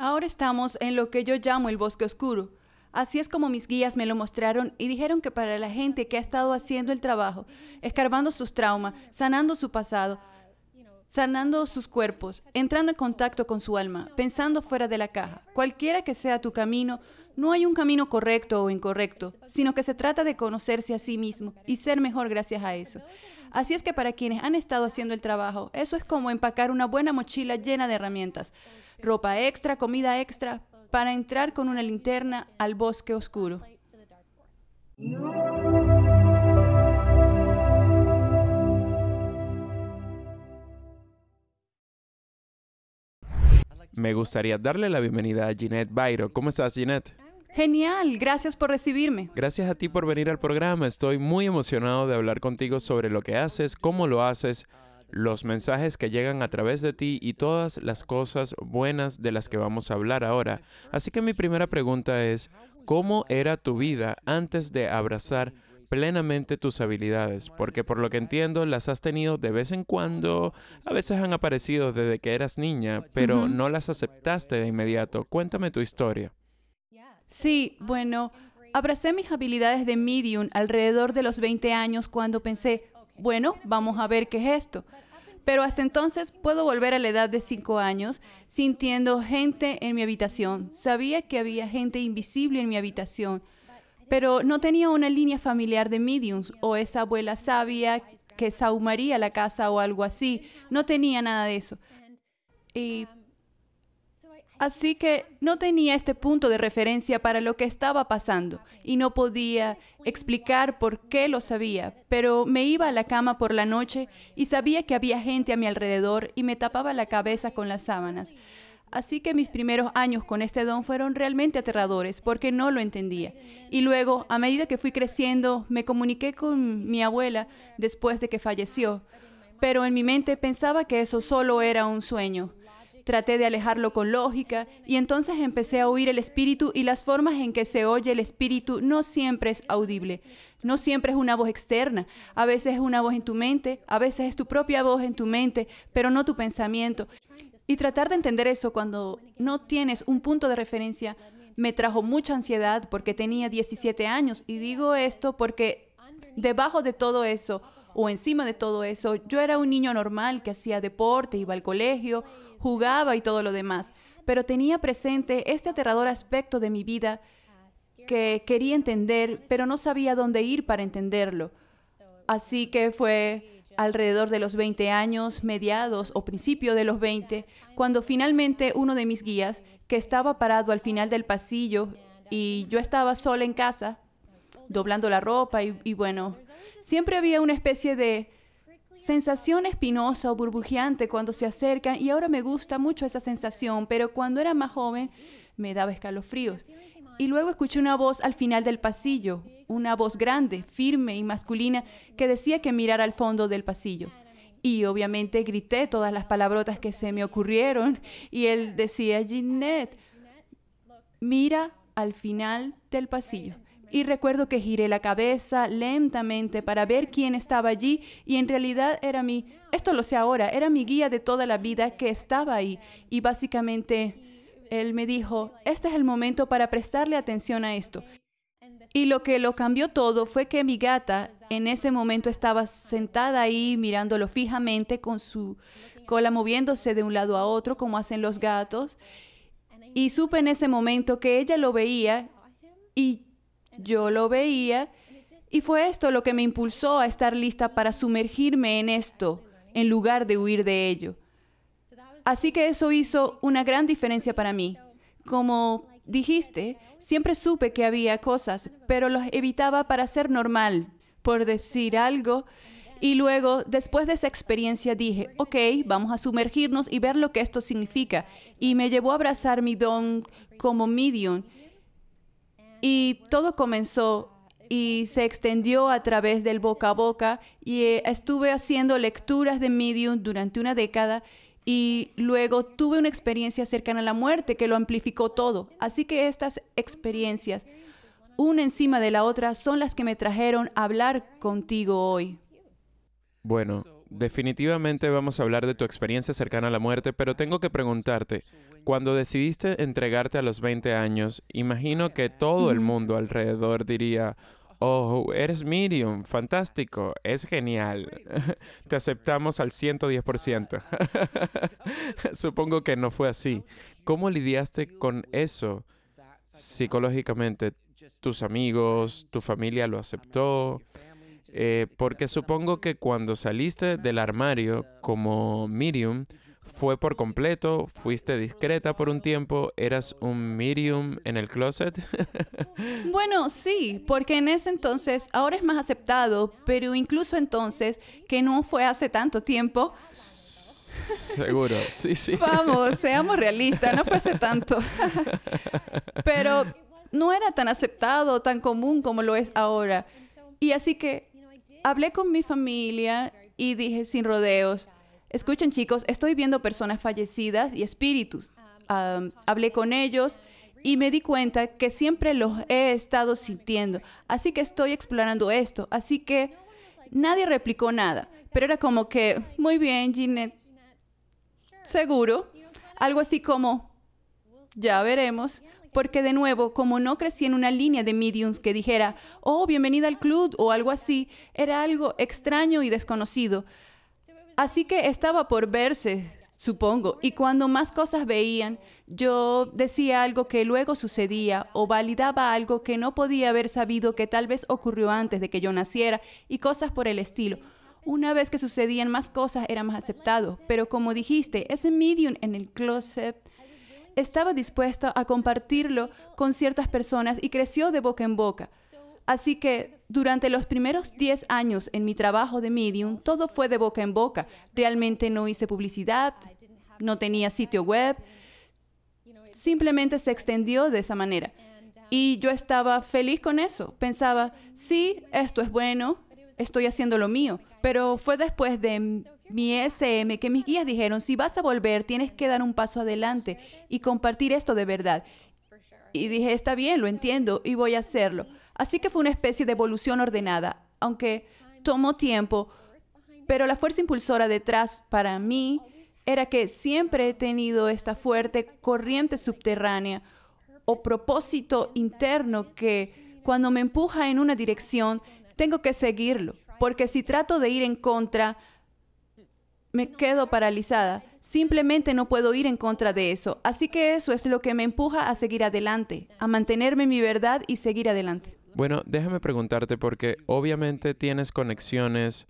Ahora estamos en lo que yo llamo el bosque oscuro. Así es como mis guías me lo mostraron y dijeron que para la gente que ha estado haciendo el trabajo, escarbando sus traumas, sanando su pasado, sanando sus cuerpos, entrando en contacto con su alma, pensando fuera de la caja, cualquiera que sea tu camino, no hay un camino correcto o incorrecto, sino que se trata de conocerse a sí mismo y ser mejor gracias a eso. Así es que para quienes han estado haciendo el trabajo, eso es como empacar una buena mochila llena de herramientas ropa extra, comida extra, para entrar con una linterna al bosque oscuro. Me gustaría darle la bienvenida a Ginette Bairo. ¿Cómo estás, Ginette? Genial, gracias por recibirme. Gracias a ti por venir al programa. Estoy muy emocionado de hablar contigo sobre lo que haces, cómo lo haces los mensajes que llegan a través de ti y todas las cosas buenas de las que vamos a hablar ahora. Así que mi primera pregunta es, ¿cómo era tu vida antes de abrazar plenamente tus habilidades, porque por lo que entiendo las has tenido de vez en cuando, a veces han aparecido desde que eras niña, pero no las aceptaste de inmediato. Cuéntame tu historia. Sí, bueno, abracé mis habilidades de medium alrededor de los 20 años cuando pensé, bueno, vamos a ver qué es esto. Pero hasta entonces puedo volver a la edad de cinco años sintiendo gente en mi habitación. Sabía que había gente invisible en mi habitación, pero no tenía una línea familiar de mediums o esa abuela sabia que saumaría la casa o algo así. No tenía nada de eso. Y Así que no tenía este punto de referencia para lo que estaba pasando y no podía explicar por qué lo sabía, pero me iba a la cama por la noche y sabía que había gente a mi alrededor y me tapaba la cabeza con las sábanas. Así que mis primeros años con este don fueron realmente aterradores porque no lo entendía. Y luego, a medida que fui creciendo, me comuniqué con mi abuela después de que falleció, pero en mi mente pensaba que eso solo era un sueño. Traté de alejarlo con lógica y entonces empecé a oír el espíritu y las formas en que se oye el espíritu no siempre es audible. No siempre es una voz externa. A veces es una voz en tu mente, a veces es tu propia voz en tu mente, pero no tu pensamiento. Y tratar de entender eso cuando no tienes un punto de referencia me trajo mucha ansiedad porque tenía 17 años. Y digo esto porque debajo de todo eso o encima de todo eso, yo era un niño normal que hacía deporte, iba al colegio jugaba y todo lo demás, pero tenía presente este aterrador aspecto de mi vida que quería entender, pero no sabía dónde ir para entenderlo. Así que fue alrededor de los 20 años, mediados o principio de los 20, cuando finalmente uno de mis guías, que estaba parado al final del pasillo y yo estaba sola en casa, doblando la ropa y, y bueno, siempre había una especie de sensación espinosa o burbujeante cuando se acercan y ahora me gusta mucho esa sensación, pero cuando era más joven me daba escalofríos. Y luego escuché una voz al final del pasillo, una voz grande, firme y masculina, que decía que mirara al fondo del pasillo. Y obviamente grité todas las palabrotas que se me ocurrieron y él decía, Ginette, mira al final del pasillo. Y recuerdo que giré la cabeza lentamente para ver quién estaba allí y en realidad era mi, esto lo sé ahora, era mi guía de toda la vida que estaba ahí. Y básicamente él me dijo, este es el momento para prestarle atención a esto. Y lo que lo cambió todo fue que mi gata en ese momento estaba sentada ahí mirándolo fijamente con su cola moviéndose de un lado a otro como hacen los gatos. Y supe en ese momento que ella lo veía y yo lo veía y fue esto lo que me impulsó a estar lista para sumergirme en esto en lugar de huir de ello. Así que eso hizo una gran diferencia para mí. Como dijiste, siempre supe que había cosas, pero los evitaba para ser normal, por decir algo. Y luego, después de esa experiencia, dije, ok, vamos a sumergirnos y ver lo que esto significa. Y me llevó a abrazar mi don como medium y todo comenzó y se extendió a través del boca a boca y eh, estuve haciendo lecturas de Medium durante una década y luego tuve una experiencia cercana a la muerte que lo amplificó todo. Así que estas experiencias, una encima de la otra, son las que me trajeron a hablar contigo hoy. Bueno, definitivamente vamos a hablar de tu experiencia cercana a la muerte, pero tengo que preguntarte, cuando decidiste entregarte a los 20 años, imagino que todo el mundo alrededor diría, oh, eres Miriam, fantástico, es genial. Te aceptamos al 110%. Supongo que no fue así. ¿Cómo lidiaste con eso psicológicamente? ¿Tus amigos, tu familia lo aceptó? Eh, porque supongo que cuando saliste del armario como Miriam, fue por completo, fuiste discreta por un tiempo, eras un medium en el closet. bueno, sí, porque en ese entonces, ahora es más aceptado, pero incluso entonces, que no fue hace tanto tiempo. Seguro, sí, sí. Vamos, seamos realistas, no fue hace tanto. pero no era tan aceptado, tan común como lo es ahora. Y así que hablé con mi familia y dije sin rodeos, Escuchen chicos, estoy viendo personas fallecidas y espíritus. Ah, hablé con ellos y me di cuenta que siempre los he estado sintiendo. Así que estoy explorando esto. Así que nadie replicó nada. Pero era como que, muy bien, Ginette. Seguro. Algo así como, ya veremos. Porque de nuevo, como no crecí en una línea de mediums que dijera, oh, bienvenida al club o algo así, era algo extraño y desconocido. Así que estaba por verse, supongo, y cuando más cosas veían, yo decía algo que luego sucedía o validaba algo que no podía haber sabido que tal vez ocurrió antes de que yo naciera y cosas por el estilo. Una vez que sucedían más cosas era más aceptado, pero como dijiste, ese medium en el closet estaba dispuesto a compartirlo con ciertas personas y creció de boca en boca. Así que durante los primeros 10 años en mi trabajo de medium, todo fue de boca en boca. Realmente no hice publicidad, no tenía sitio web, simplemente se extendió de esa manera. Y yo estaba feliz con eso. Pensaba, sí, esto es bueno, estoy haciendo lo mío. Pero fue después de mi SM que mis guías dijeron, si vas a volver, tienes que dar un paso adelante y compartir esto de verdad. Y dije, está bien, lo entiendo y voy a hacerlo. Así que fue una especie de evolución ordenada, aunque tomó tiempo, pero la fuerza impulsora detrás para mí era que siempre he tenido esta fuerte corriente subterránea o propósito interno que cuando me empuja en una dirección, tengo que seguirlo, porque si trato de ir en contra, me quedo paralizada. Simplemente no puedo ir en contra de eso. Así que eso es lo que me empuja a seguir adelante, a mantenerme en mi verdad y seguir adelante. Bueno, déjame preguntarte porque obviamente tienes conexiones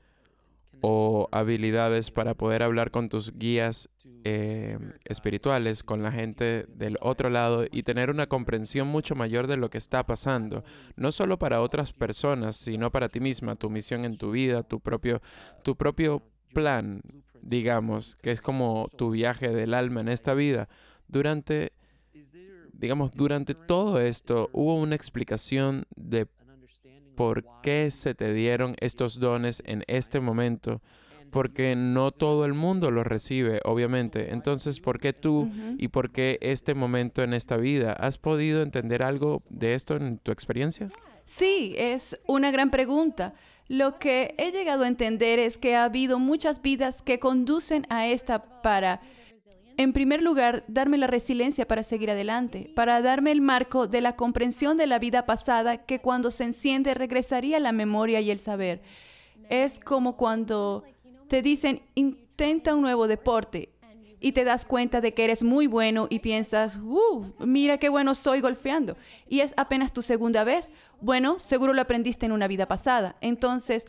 o habilidades para poder hablar con tus guías eh, espirituales, con la gente del otro lado y tener una comprensión mucho mayor de lo que está pasando, no solo para otras personas, sino para ti misma, tu misión en tu vida, tu propio, tu propio plan, digamos, que es como tu viaje del alma en esta vida. Durante digamos, durante todo esto hubo una explicación de por qué se te dieron estos dones en este momento, porque no todo el mundo los recibe, obviamente. Entonces, ¿por qué tú y por qué este momento en esta vida? ¿Has podido entender algo de esto en tu experiencia? Sí, es una gran pregunta. Lo que he llegado a entender es que ha habido muchas vidas que conducen a esta para en primer lugar, darme la resiliencia para seguir adelante, para darme el marco de la comprensión de la vida pasada que cuando se enciende regresaría la memoria y el saber. Es como cuando te dicen, intenta un nuevo deporte y te das cuenta de que eres muy bueno y piensas, uh, mira qué bueno soy golfeando. Y es apenas tu segunda vez. Bueno, seguro lo aprendiste en una vida pasada. Entonces,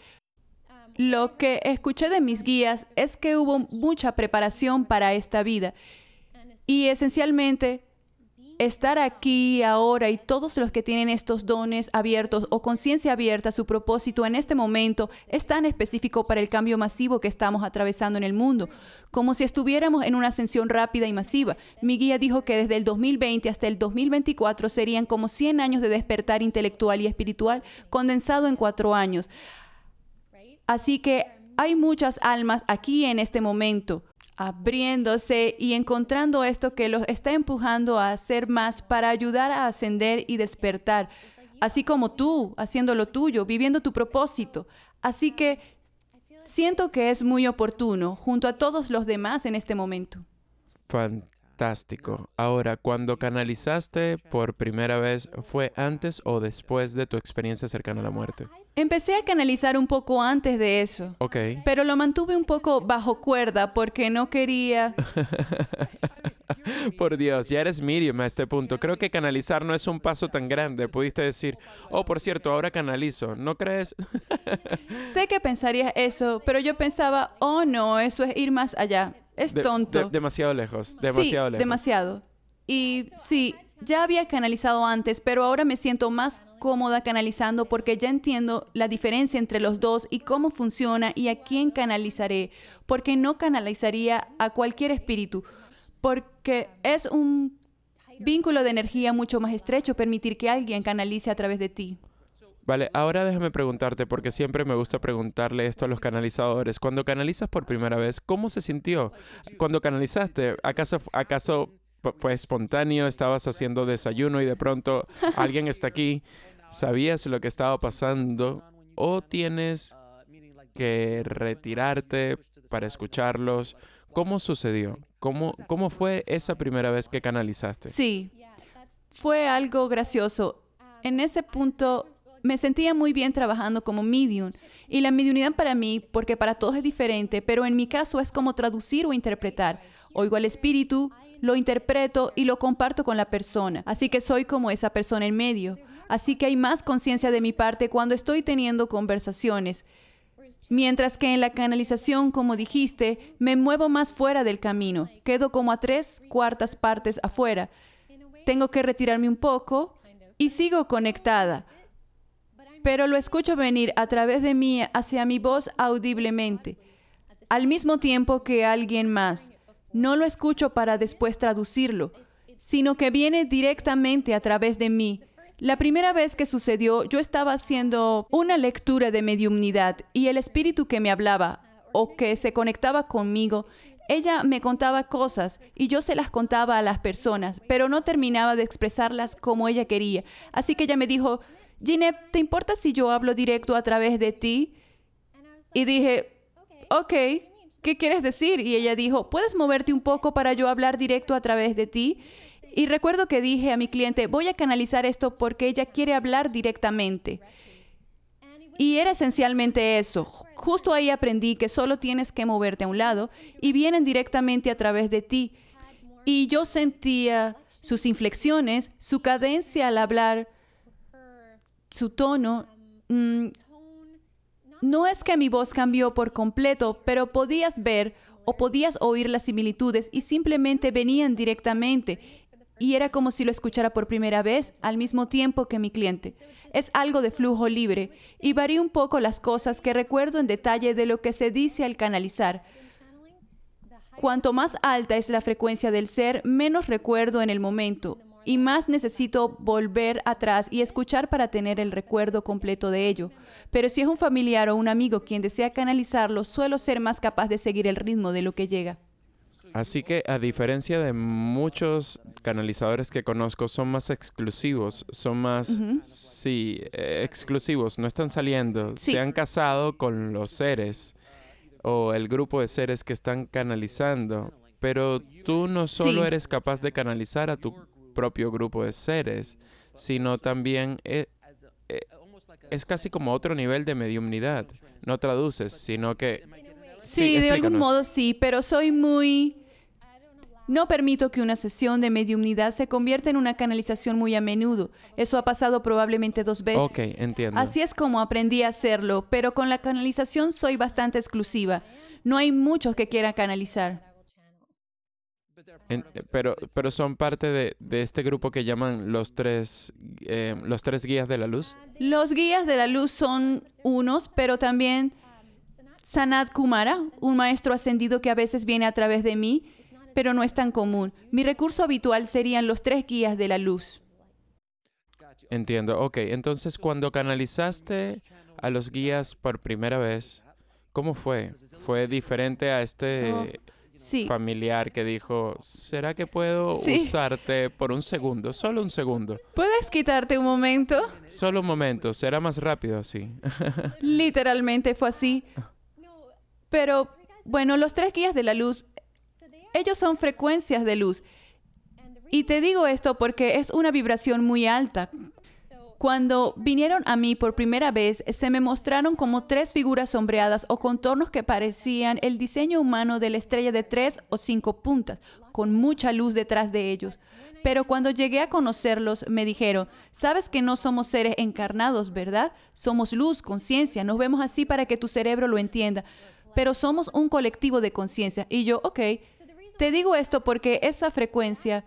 lo que escuché de mis guías es que hubo mucha preparación para esta vida. Y esencialmente, estar aquí ahora y todos los que tienen estos dones abiertos o conciencia abierta, su propósito en este momento es tan específico para el cambio masivo que estamos atravesando en el mundo, como si estuviéramos en una ascensión rápida y masiva. Mi guía dijo que desde el 2020 hasta el 2024 serían como 100 años de despertar intelectual y espiritual condensado en cuatro años. Así que hay muchas almas aquí en este momento abriéndose y encontrando esto que los está empujando a hacer más para ayudar a ascender y despertar, así como tú, haciendo lo tuyo, viviendo tu propósito. Así que siento que es muy oportuno junto a todos los demás en este momento fantástico. Ahora, cuando canalizaste por primera vez, ¿fue antes o después de tu experiencia cercana a la muerte? Empecé a canalizar un poco antes de eso. Ok. Pero lo mantuve un poco bajo cuerda porque no quería... Por Dios, ya eres Miriam a este punto. Creo que canalizar no es un paso tan grande. Pudiste decir, oh, por cierto, ahora canalizo. ¿No crees? sé que pensarías eso, pero yo pensaba, oh, no, eso es ir más allá. Es tonto. demasiado lejos, demasiado lejos. Demasiado. Y sí, ya había canalizado antes, pero ahora me siento más cómoda canalizando porque ya entiendo la diferencia entre los dos y cómo funciona y a quién canalizaré, porque no canalizaría a cualquier espíritu, porque es un vínculo de energía mucho más estrecho permitir que alguien canalice a través de ti. Vale, ahora déjame preguntarte, porque siempre me gusta preguntarle esto a los canalizadores. Cuando canalizas por primera vez, ¿cómo se sintió? Cuando canalizaste, ¿acaso, acaso fue espontáneo? ¿Estabas haciendo desayuno y de pronto alguien está aquí? ¿Sabías lo que estaba pasando? ¿O tienes que retirarte para escucharlos? ¿Cómo sucedió? ¿Cómo, ¿Cómo fue esa primera vez que canalizaste? Sí, fue algo gracioso. En ese punto me sentía muy bien trabajando como medium. Y la mediunidad para mí, porque para todos es diferente, pero en mi caso es como traducir o interpretar. Oigo al espíritu, lo interpreto y lo comparto con la persona. Así que soy como esa persona en medio. Así que hay más conciencia de mi parte cuando estoy teniendo conversaciones. Mientras que en la canalización, como dijiste, me muevo más fuera del camino. Quedo como a tres cuartas partes afuera. Tengo que retirarme un poco y sigo conectada pero lo escucho venir a través de mí hacia mi voz audiblemente, al mismo tiempo que alguien más. No lo escucho para después traducirlo, sino que viene directamente a través de mí. La primera vez que sucedió, yo estaba haciendo una lectura de mediumnidad y el espíritu que me hablaba o que se conectaba conmigo, ella me contaba cosas y yo se las contaba a las personas, pero no terminaba de expresarlas como ella quería. Así que ella me dijo, Ginette, ¿te importa si yo hablo directo a través de ti? Y dije, ok, ¿qué quieres decir? Y ella dijo, ¿puedes moverte un poco para yo hablar directo a través de ti? Y recuerdo que dije a mi cliente, voy a canalizar esto porque ella quiere hablar directamente. Y era esencialmente eso. Justo ahí aprendí que solo tienes que moverte a un lado y vienen directamente a través de ti. Y yo sentía sus inflexiones, su cadencia al hablar, su tono, mm, no es que mi voz cambió por completo, pero podías ver o podías oír las similitudes y simplemente venían directamente. Y era como si lo escuchara por primera vez al mismo tiempo que mi cliente. Es algo de flujo libre y varía un poco las cosas que recuerdo en detalle de lo que se dice al canalizar. Cuanto más alta es la frecuencia del ser, menos recuerdo en el momento y más necesito volver atrás y escuchar para tener el recuerdo completo de ello. Pero si es un familiar o un amigo quien desea canalizarlo, suelo ser más capaz de seguir el ritmo de lo que llega. Así que a diferencia de muchos canalizadores que conozco, son más exclusivos, son más, sí, eh, exclusivos, no están saliendo, se han casado con los seres o el grupo de seres que están canalizando, pero tú no solo eres capaz de canalizar a tu propio grupo de seres, sino también e, e, es, casi como otro nivel de mediumnidad. No traduces, sino que... Sí, de algún modo sí, pero soy muy... No permito que una sesión de mediumnidad se convierta en una canalización muy a menudo. Eso ha pasado probablemente dos veces. entiendo. Así es como aprendí a hacerlo, pero con la canalización soy bastante exclusiva. No hay muchos que quieran canalizar pero, pero son parte de, este grupo que llaman los tres, eh, los tres guías de la luz. Los guías de la luz son unos, pero también Sanat Kumara, un maestro ascendido que a veces viene a través de mí, pero no es tan común. Mi recurso habitual serían los tres guías de la luz. Entiendo, ok. Entonces, cuando canalizaste a los guías por primera vez, ¿cómo fue? ¿Fue diferente a este familiar que dijo, ¿será que puedo usarte por un segundo? Solo un segundo. ¿Puedes quitarte un momento? Solo un momento, será más rápido así. Literalmente fue así. Pero, bueno, los tres guías de la luz, ellos son frecuencias de luz. Y te digo esto porque es una vibración muy alta cuando vinieron a mí por primera vez, se me mostraron como tres figuras sombreadas o contornos que parecían el diseño humano de la estrella de tres o cinco puntas, con mucha luz detrás de ellos. Pero cuando llegué a conocerlos, me dijeron, sabes que no somos seres encarnados, ¿verdad? Somos luz, conciencia, nos vemos así para que tu cerebro lo entienda. Pero somos un colectivo de conciencia. Y yo, ok, te digo esto porque esa frecuencia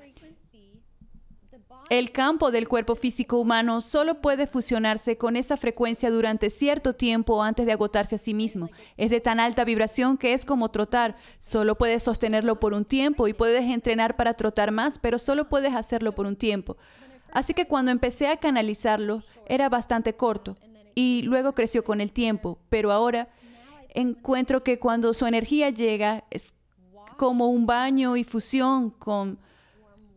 el campo del cuerpo físico humano solo puede fusionarse con esa frecuencia durante cierto tiempo antes de agotarse a sí mismo. Es de tan alta vibración que es como trotar. Solo puedes sostenerlo por un tiempo y puedes entrenar para trotar más, pero solo puedes hacerlo por un tiempo. Así que cuando empecé a canalizarlo, era bastante corto y luego creció con el tiempo, pero ahora encuentro que cuando su energía llega es como un baño y fusión con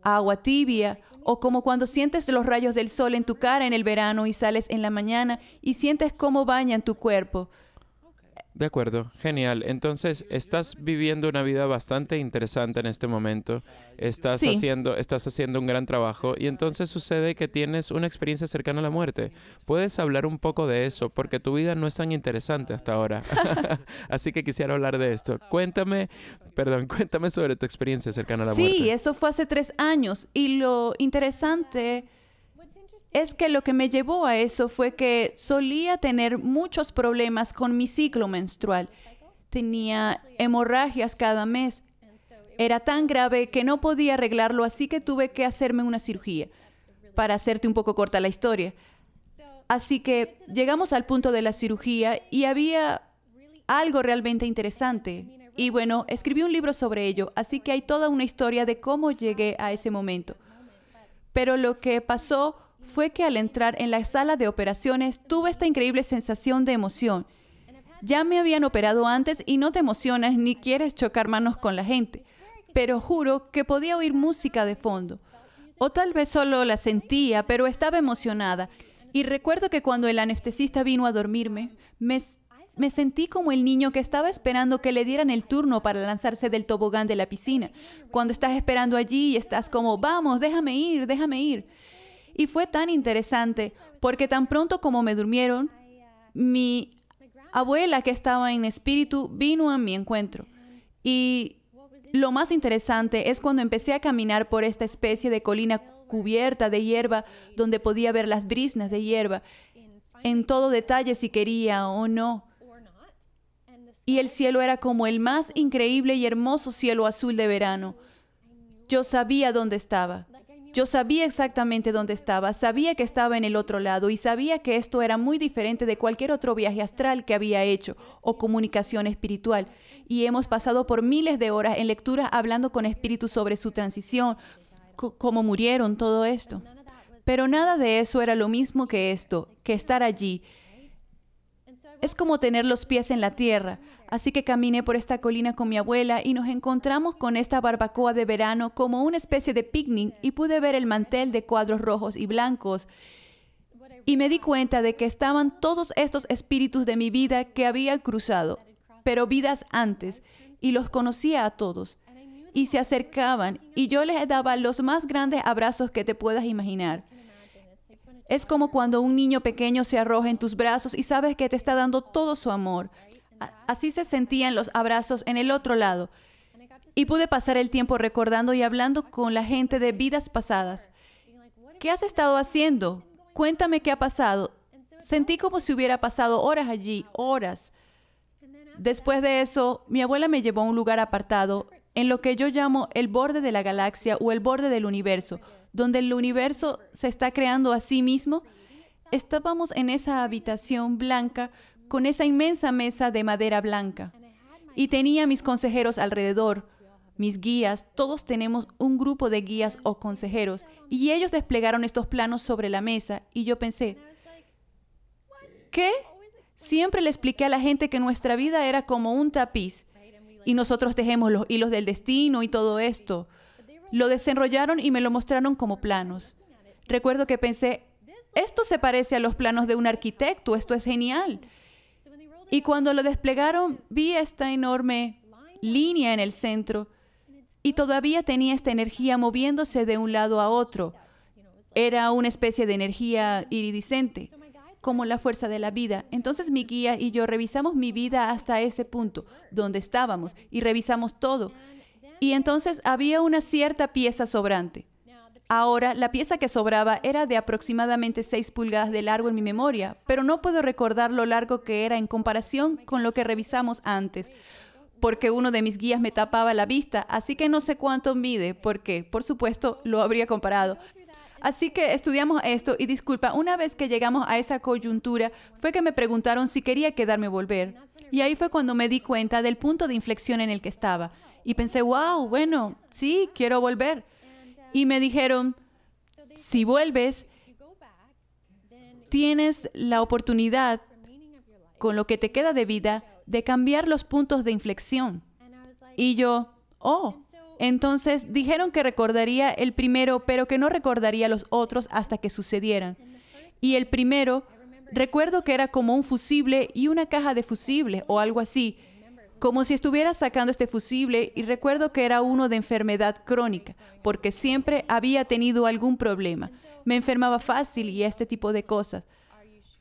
agua tibia o como cuando sientes los rayos del sol en tu cara en el verano y sales en la mañana y sientes cómo bañan tu cuerpo. De acuerdo, genial. Entonces, estás viviendo una vida bastante interesante en este momento. Estás haciendo estás haciendo un gran trabajo y entonces sucede que tienes una experiencia cercana a la muerte. ¿Puedes hablar un poco de eso porque tu vida no es tan interesante hasta ahora? Así que quisiera hablar de esto. Cuéntame, perdón, cuéntame sobre tu experiencia cercana a la muerte. Sí, eso fue hace tres años y lo interesante es que lo que me llevó a eso fue que solía tener muchos problemas con mi ciclo menstrual. Tenía hemorragias cada mes. Era tan grave que no podía arreglarlo, así que tuve que hacerme una cirugía. Para hacerte un poco corta la historia. Así que llegamos al punto de la cirugía y había algo realmente interesante. Y bueno, escribí un libro sobre ello, así que hay toda una historia de cómo llegué a ese momento. Pero lo que pasó fue que al entrar en la sala de operaciones tuve esta increíble sensación de emoción. Ya me habían operado antes y no te emocionas ni quieres chocar manos con la gente, pero juro que podía oír música de fondo. O tal vez solo la sentía, pero estaba emocionada. Y recuerdo que cuando el anestesista vino a dormirme, me, me sentí como el niño que estaba esperando que le dieran el turno para lanzarse del tobogán de la piscina. Cuando estás esperando allí y estás como, vamos, déjame ir, déjame ir. Y fue tan interesante porque tan pronto como me durmieron, mi abuela que estaba en espíritu vino a mi encuentro. Y lo más interesante es cuando empecé a caminar por esta especie de colina cubierta de hierba donde podía ver las brisnas de hierba en todo detalle si quería o no. Y el cielo era como el más increíble y hermoso cielo azul de verano. Yo sabía dónde estaba. Yo sabía exactamente dónde estaba, sabía que estaba en el otro lado y sabía que esto era muy diferente de cualquier otro viaje astral que había hecho o comunicación espiritual. Y hemos pasado por miles de horas en lecturas hablando con espíritus sobre su transición, cómo murieron, todo esto. Pero nada de eso era lo mismo que esto, que estar allí. Es como tener los pies en la tierra. Así que caminé por esta colina con mi abuela y nos encontramos con esta barbacoa de verano como una especie de picnic y pude ver el mantel de cuadros rojos y blancos. Y me di cuenta de que estaban todos estos espíritus de mi vida que había cruzado, pero vidas antes, y los conocía a todos. Y se acercaban y yo les daba los más grandes abrazos que te puedas imaginar. Es como cuando un niño pequeño se arroja en tus brazos y sabes que te está dando todo su amor. Así se sentían los abrazos en el otro lado. Y pude pasar el tiempo recordando y hablando con la gente de vidas pasadas. ¿Qué has estado haciendo? Cuéntame qué ha pasado. Sentí como si hubiera pasado horas allí, horas. Después de eso, mi abuela me llevó a un lugar apartado, en lo que yo llamo el borde de la galaxia o el borde del universo, donde el universo se está creando a sí mismo. Estábamos en esa habitación blanca con esa inmensa mesa de madera blanca. Y tenía mis consejeros alrededor, mis guías, todos tenemos un grupo de guías o consejeros, y ellos desplegaron estos planos sobre la mesa, y yo pensé, ¿qué? Siempre le expliqué a la gente que nuestra vida era como un tapiz, y nosotros tejemos los hilos del destino y todo esto. Lo desenrollaron y me lo mostraron como planos. Recuerdo que pensé, esto se parece a los planos de un arquitecto, esto es genial. Y cuando lo desplegaron, vi esta enorme línea en el centro y todavía tenía esta energía moviéndose de un lado a otro. Era una especie de energía iridiscente, como la fuerza de la vida. Entonces mi guía y yo revisamos mi vida hasta ese punto, donde estábamos, y revisamos todo. Y entonces había una cierta pieza sobrante. Ahora, la pieza que sobraba era de aproximadamente 6 pulgadas de largo en mi memoria, pero no puedo recordar lo largo que era en comparación con lo que revisamos antes, porque uno de mis guías me tapaba la vista, así que no sé cuánto mide, porque, por supuesto, lo habría comparado. Así que estudiamos esto y disculpa, una vez que llegamos a esa coyuntura fue que me preguntaron si quería quedarme volver. Y ahí fue cuando me di cuenta del punto de inflexión en el que estaba. Y pensé, wow, bueno, sí, quiero volver. Y me dijeron, si vuelves, tienes la oportunidad, con lo que te queda de vida, de cambiar los puntos de inflexión. Y yo, oh, entonces dijeron que recordaría el primero, pero que no recordaría los otros hasta que sucedieran. Y el primero, recuerdo que era como un fusible y una caja de fusible o algo así como si estuviera sacando este fusible y recuerdo que era uno de enfermedad crónica, porque siempre había tenido algún problema. Me enfermaba fácil y este tipo de cosas.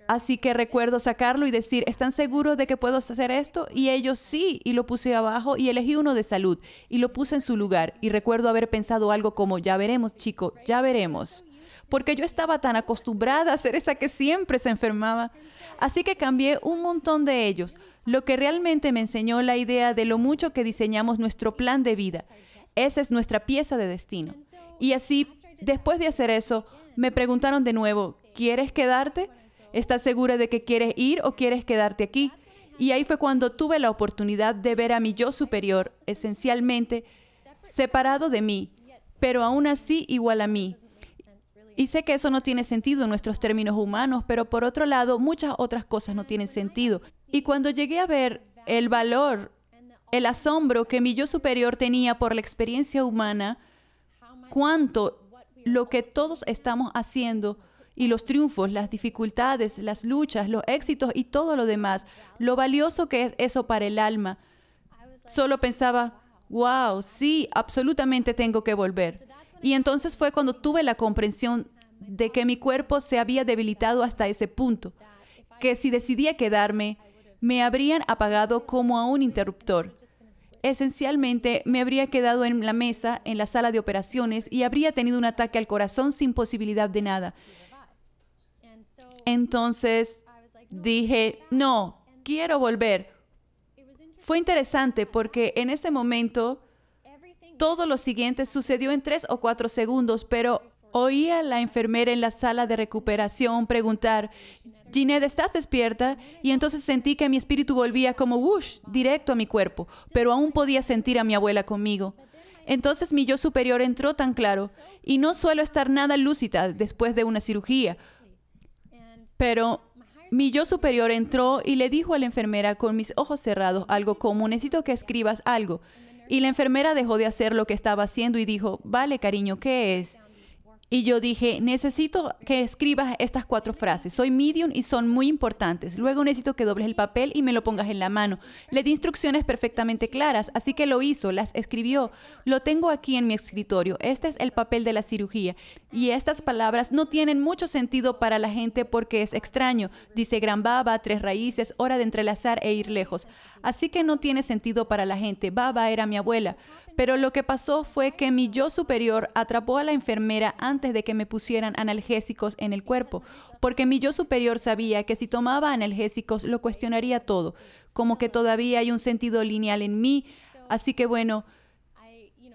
Así que recuerdo sacarlo y decir, ¿están seguros de que puedo hacer esto? Y ellos sí, y lo puse abajo y elegí uno de salud y lo puse en su lugar. Y recuerdo haber pensado algo como, ya veremos, chico, ya veremos. Porque yo estaba tan acostumbrada a ser esa que siempre se enfermaba. Así que cambié un montón de ellos, lo que realmente me enseñó la idea de lo mucho que diseñamos nuestro plan de vida. Esa es nuestra pieza de destino. Y así, después de hacer eso, me preguntaron de nuevo, ¿quieres quedarte? ¿Estás segura de que quieres ir o quieres quedarte aquí? Y ahí fue cuando tuve la oportunidad de ver a mi yo superior, esencialmente, separado de mí, pero aún así igual a mí, y sé que eso no tiene sentido en nuestros términos humanos, pero por otro lado, muchas otras cosas no tienen sentido. Y cuando llegué a ver el valor, el asombro que mi yo superior tenía por la experiencia humana, cuánto lo que todos estamos haciendo y los triunfos, las dificultades, las luchas, los éxitos y todo lo demás, lo valioso que es eso para el alma. Solo pensaba, wow, sí, absolutamente tengo que volver. Y entonces fue cuando tuve la comprensión de que mi cuerpo se había debilitado hasta ese punto, que si decidía quedarme, me habrían apagado como a un interruptor. Esencialmente, me habría quedado en la mesa, en la sala de operaciones, y habría tenido un ataque al corazón sin posibilidad de nada. Entonces, dije, no, quiero volver. Fue interesante porque en ese momento todo lo siguiente sucedió en tres o cuatro segundos, pero oí a la enfermera en la sala de recuperación preguntar, Ginette, ¿estás despierta? Y entonces sentí que mi espíritu volvía como whoosh, directo a mi cuerpo, pero aún podía sentir a mi abuela conmigo. Entonces mi yo superior entró tan claro, y no suelo estar nada lúcida después de una cirugía, pero mi yo superior entró y le dijo a la enfermera con mis ojos cerrados algo como, necesito que escribas algo. Y la enfermera dejó de hacer lo que estaba haciendo y dijo, vale, cariño, ¿qué es? Y yo dije, necesito que escribas estas cuatro frases. Soy medium y son muy importantes. Luego necesito que dobles el papel y me lo pongas en la mano. Le di instrucciones perfectamente claras, así que lo hizo, las escribió. Lo tengo aquí en mi escritorio. Este es el papel de la cirugía. Y estas palabras no tienen mucho sentido para la gente porque es extraño. Dice gran baba, tres raíces, hora de entrelazar e ir lejos. Así que no tiene sentido para la gente. Baba era mi abuela. Pero lo que pasó fue que mi yo superior atrapó a la enfermera antes de que me pusieran analgésicos en el cuerpo, porque mi yo superior sabía que si tomaba analgésicos lo cuestionaría todo, como que todavía hay un sentido lineal en mí, así que bueno,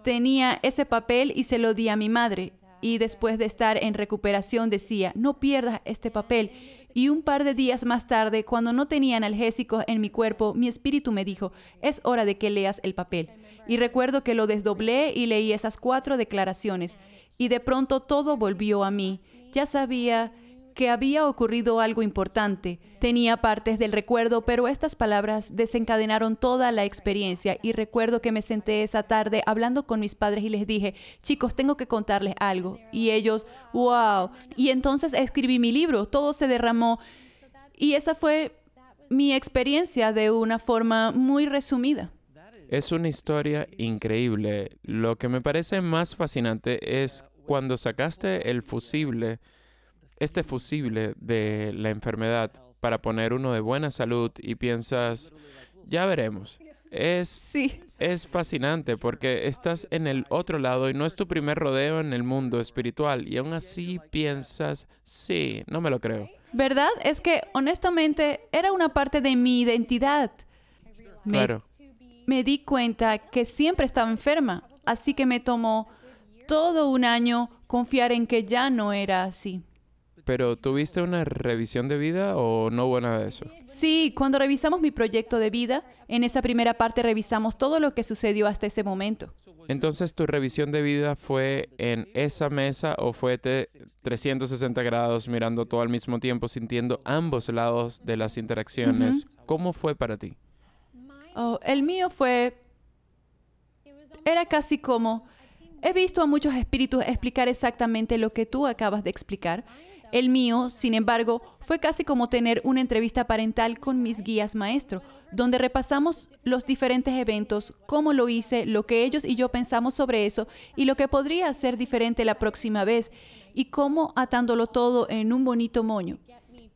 tenía ese papel y se lo di a mi madre. Y después de estar en recuperación decía, no pierdas este papel. Y un par de días más tarde, cuando no tenía analgésicos en mi cuerpo, mi espíritu me dijo, es hora de que leas el papel. Y recuerdo que lo desdoblé y leí esas cuatro declaraciones. Y de pronto todo volvió a mí. Ya sabía que había ocurrido algo importante. Tenía partes del recuerdo, pero estas palabras desencadenaron toda la experiencia y recuerdo que me senté esa tarde hablando con mis padres y les dije, chicos, tengo que contarles algo. Y ellos, wow. Y entonces escribí mi libro, todo se derramó. Y esa fue mi experiencia de una forma muy resumida. Es una historia increíble. Lo que me parece más fascinante es cuando sacaste el fusible, este fusible de la enfermedad para poner uno de buena salud y piensas, ya veremos. Es, sí. es fascinante porque estás en el otro lado y no es tu primer rodeo en el mundo espiritual y aún así piensas, sí, no me lo creo. ¿Verdad? Es que honestamente era una parte de mi identidad. claro me di cuenta que siempre estaba enferma, así que me tomó todo un año confiar en que ya no era así. Pero ¿tuviste una revisión de vida o no hubo nada de eso? Sí, cuando revisamos mi proyecto de vida, en esa primera parte revisamos todo lo que sucedió hasta ese momento. Entonces, ¿tu revisión de vida fue en esa mesa o fue 360 grados mirando todo al mismo tiempo, sintiendo ambos lados de las interacciones? ¿Cómo fue para ti? Oh, el mío fue, era casi como, he visto a muchos espíritus explicar exactamente lo que tú acabas de explicar. El mío, sin embargo, fue casi como tener una entrevista parental con mis guías maestro, donde repasamos los diferentes eventos, cómo lo hice, lo que ellos y yo pensamos sobre eso y lo que podría hacer diferente la próxima vez, y cómo atándolo todo en un bonito moño.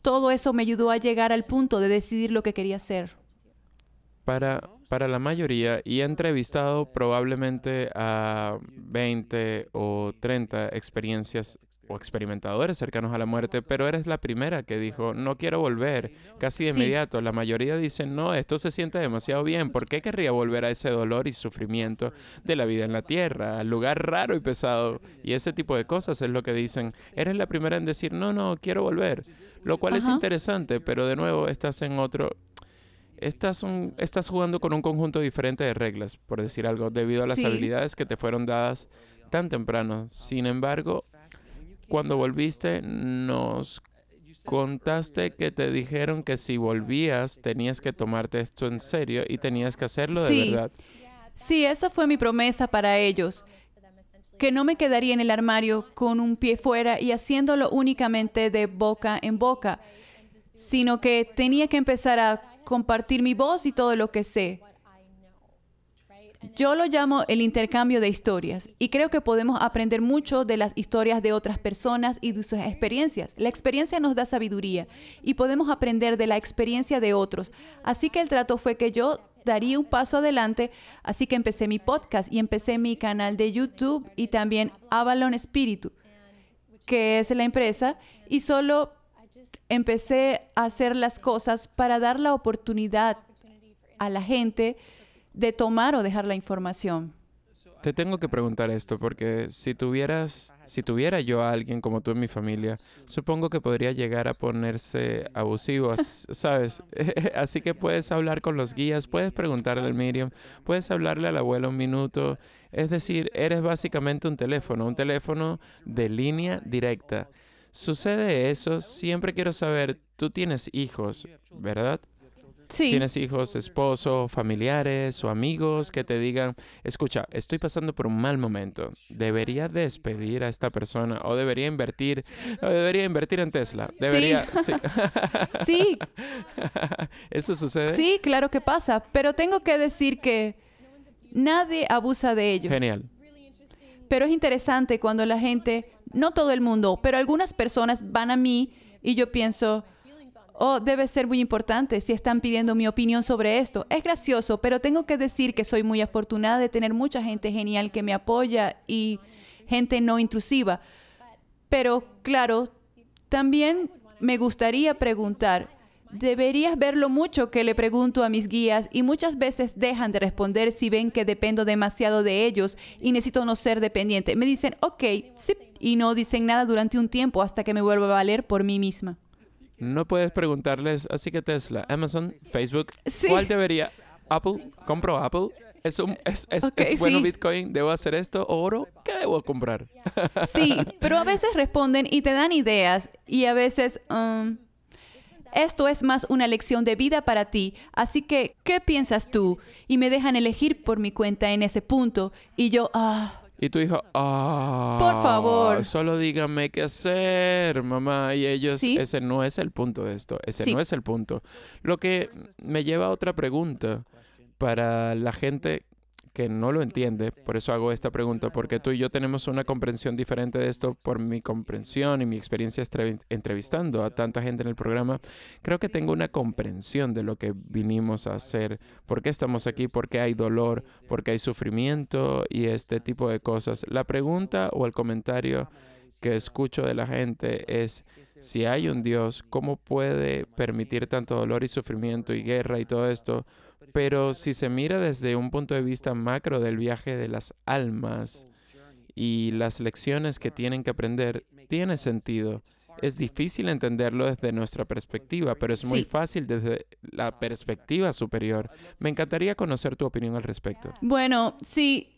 Todo eso me ayudó a llegar al punto de decidir lo que quería hacer para, para la mayoría y he entrevistado probablemente a 20 o 30 experiencias o experimentadores cercanos a la muerte, pero eres la primera que dijo, no quiero volver, casi de inmediato. La mayoría dicen, no, esto se siente demasiado bien, ¿por qué querría volver a ese dolor y sufrimiento de la vida en la tierra, al lugar raro y pesado? Y ese tipo de cosas es lo que dicen. Eres la primera en decir, no, no, quiero volver, lo cual es interesante, pero de nuevo estás en otro estás jugando con un conjunto diferente de reglas, por decir algo, debido a las habilidades que te fueron dadas tan temprano. Sin embargo, cuando volviste, nos contaste que te dijeron que si volvías tenías que tomarte esto en serio y tenías que hacerlo de verdad. Sí, esa fue mi promesa para ellos, que no me quedaría en el armario con un pie fuera y haciéndolo únicamente de boca en boca, sino que tenía que empezar a compartir mi voz y todo lo que sé. Yo lo llamo el intercambio de historias y creo que podemos aprender mucho de las historias de otras personas y de sus experiencias. La experiencia nos da sabiduría y podemos aprender de la experiencia de otros. Así que el trato fue que yo daría un paso adelante, así que empecé mi podcast y empecé mi canal de YouTube y también Avalon Espíritu, que es la empresa, y solo empecé a hacer las cosas para dar la oportunidad a la gente de tomar o dejar la información. Te tengo que preguntar esto porque si tuvieras, si tuviera yo a alguien como tú en mi familia, supongo que podría llegar a ponerse abusivo, ¿sabes? Así que puedes hablar con los guías, puedes preguntarle al Miriam, puedes hablarle al abuelo un minuto. Es decir, eres básicamente un teléfono, un teléfono de línea directa. Sucede eso, siempre quiero saber, tú tienes hijos, ¿verdad? Sí. Tienes hijos, esposo, familiares o amigos que te digan, escucha, estoy pasando por un mal momento, debería despedir a esta persona o debería invertir, o debería invertir en Tesla, debería... Sí. sí. sí. ¿Eso sucede? Sí, claro que pasa, pero tengo que decir que nadie abusa de ello. Genial. Pero es interesante cuando la gente, no todo el mundo, pero algunas personas van a mí y yo pienso, oh, debe ser muy importante si están pidiendo mi opinión sobre esto. Es gracioso, pero tengo que decir que soy muy afortunada de tener mucha gente genial que me apoya y gente no intrusiva. Pero claro, también me gustaría preguntar, ¿eh? Deberías ver lo mucho que le pregunto a mis guías y muchas veces dejan de responder si ven que dependo demasiado de ellos y necesito no ser dependiente. Me dicen, ok, sí, y no dicen nada durante un tiempo hasta que me vuelva a valer por mí misma. No puedes preguntarles, así que Tesla, Amazon, Facebook, ¿cuál debería? Apple, compro Apple. ¿Es, un, bueno Bitcoin? ¿Debo hacer esto? ¿Oro? ¿Qué debo comprar? sí, pero a veces responden y te dan ideas y a veces... Um, esto es más una lección de vida para ti, así que, ¿qué piensas tú? Y me dejan elegir por mi cuenta en ese punto. Y yo, ah. Y tu hijo, ah. Por favor. Solo dígame qué hacer, mamá. Y ellos, ese no es el punto de esto. Ese no es el punto. Lo que me lleva a otra pregunta para la gente que no lo entiende, por eso hago esta pregunta, porque tú y yo tenemos una comprensión diferente de esto por mi comprensión y mi experiencia entrevistando a tanta gente en el programa. Creo que tengo una comprensión de lo que vinimos a hacer, por qué estamos aquí, por qué hay dolor, por qué hay sufrimiento y este tipo de cosas. La pregunta o el comentario que escucho de la gente es, si hay un Dios, ¿cómo puede permitir tanto dolor y sufrimiento y guerra y todo esto? Pero si se mira desde un punto de vista macro del viaje de las almas y las lecciones que tienen que aprender, tiene sentido. Es difícil entenderlo desde nuestra perspectiva, pero es muy fácil desde la perspectiva superior. Me encantaría conocer tu opinión al respecto. Bueno, sí.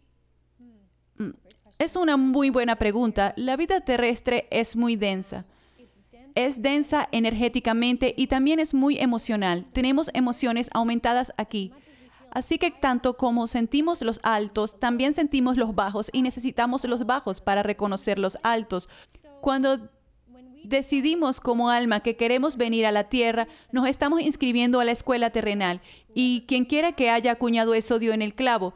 Mm, es una muy buena pregunta. La vida terrestre es muy densa es densa energéticamente y también es muy emocional. Tenemos emociones aumentadas aquí. Así que tanto como sentimos los altos, también sentimos los bajos y necesitamos los bajos para reconocer los altos. Cuando decidimos como alma que queremos venir a la tierra, nos estamos inscribiendo a la escuela terrenal. Y quien quiera que haya acuñado eso dio en el clavo,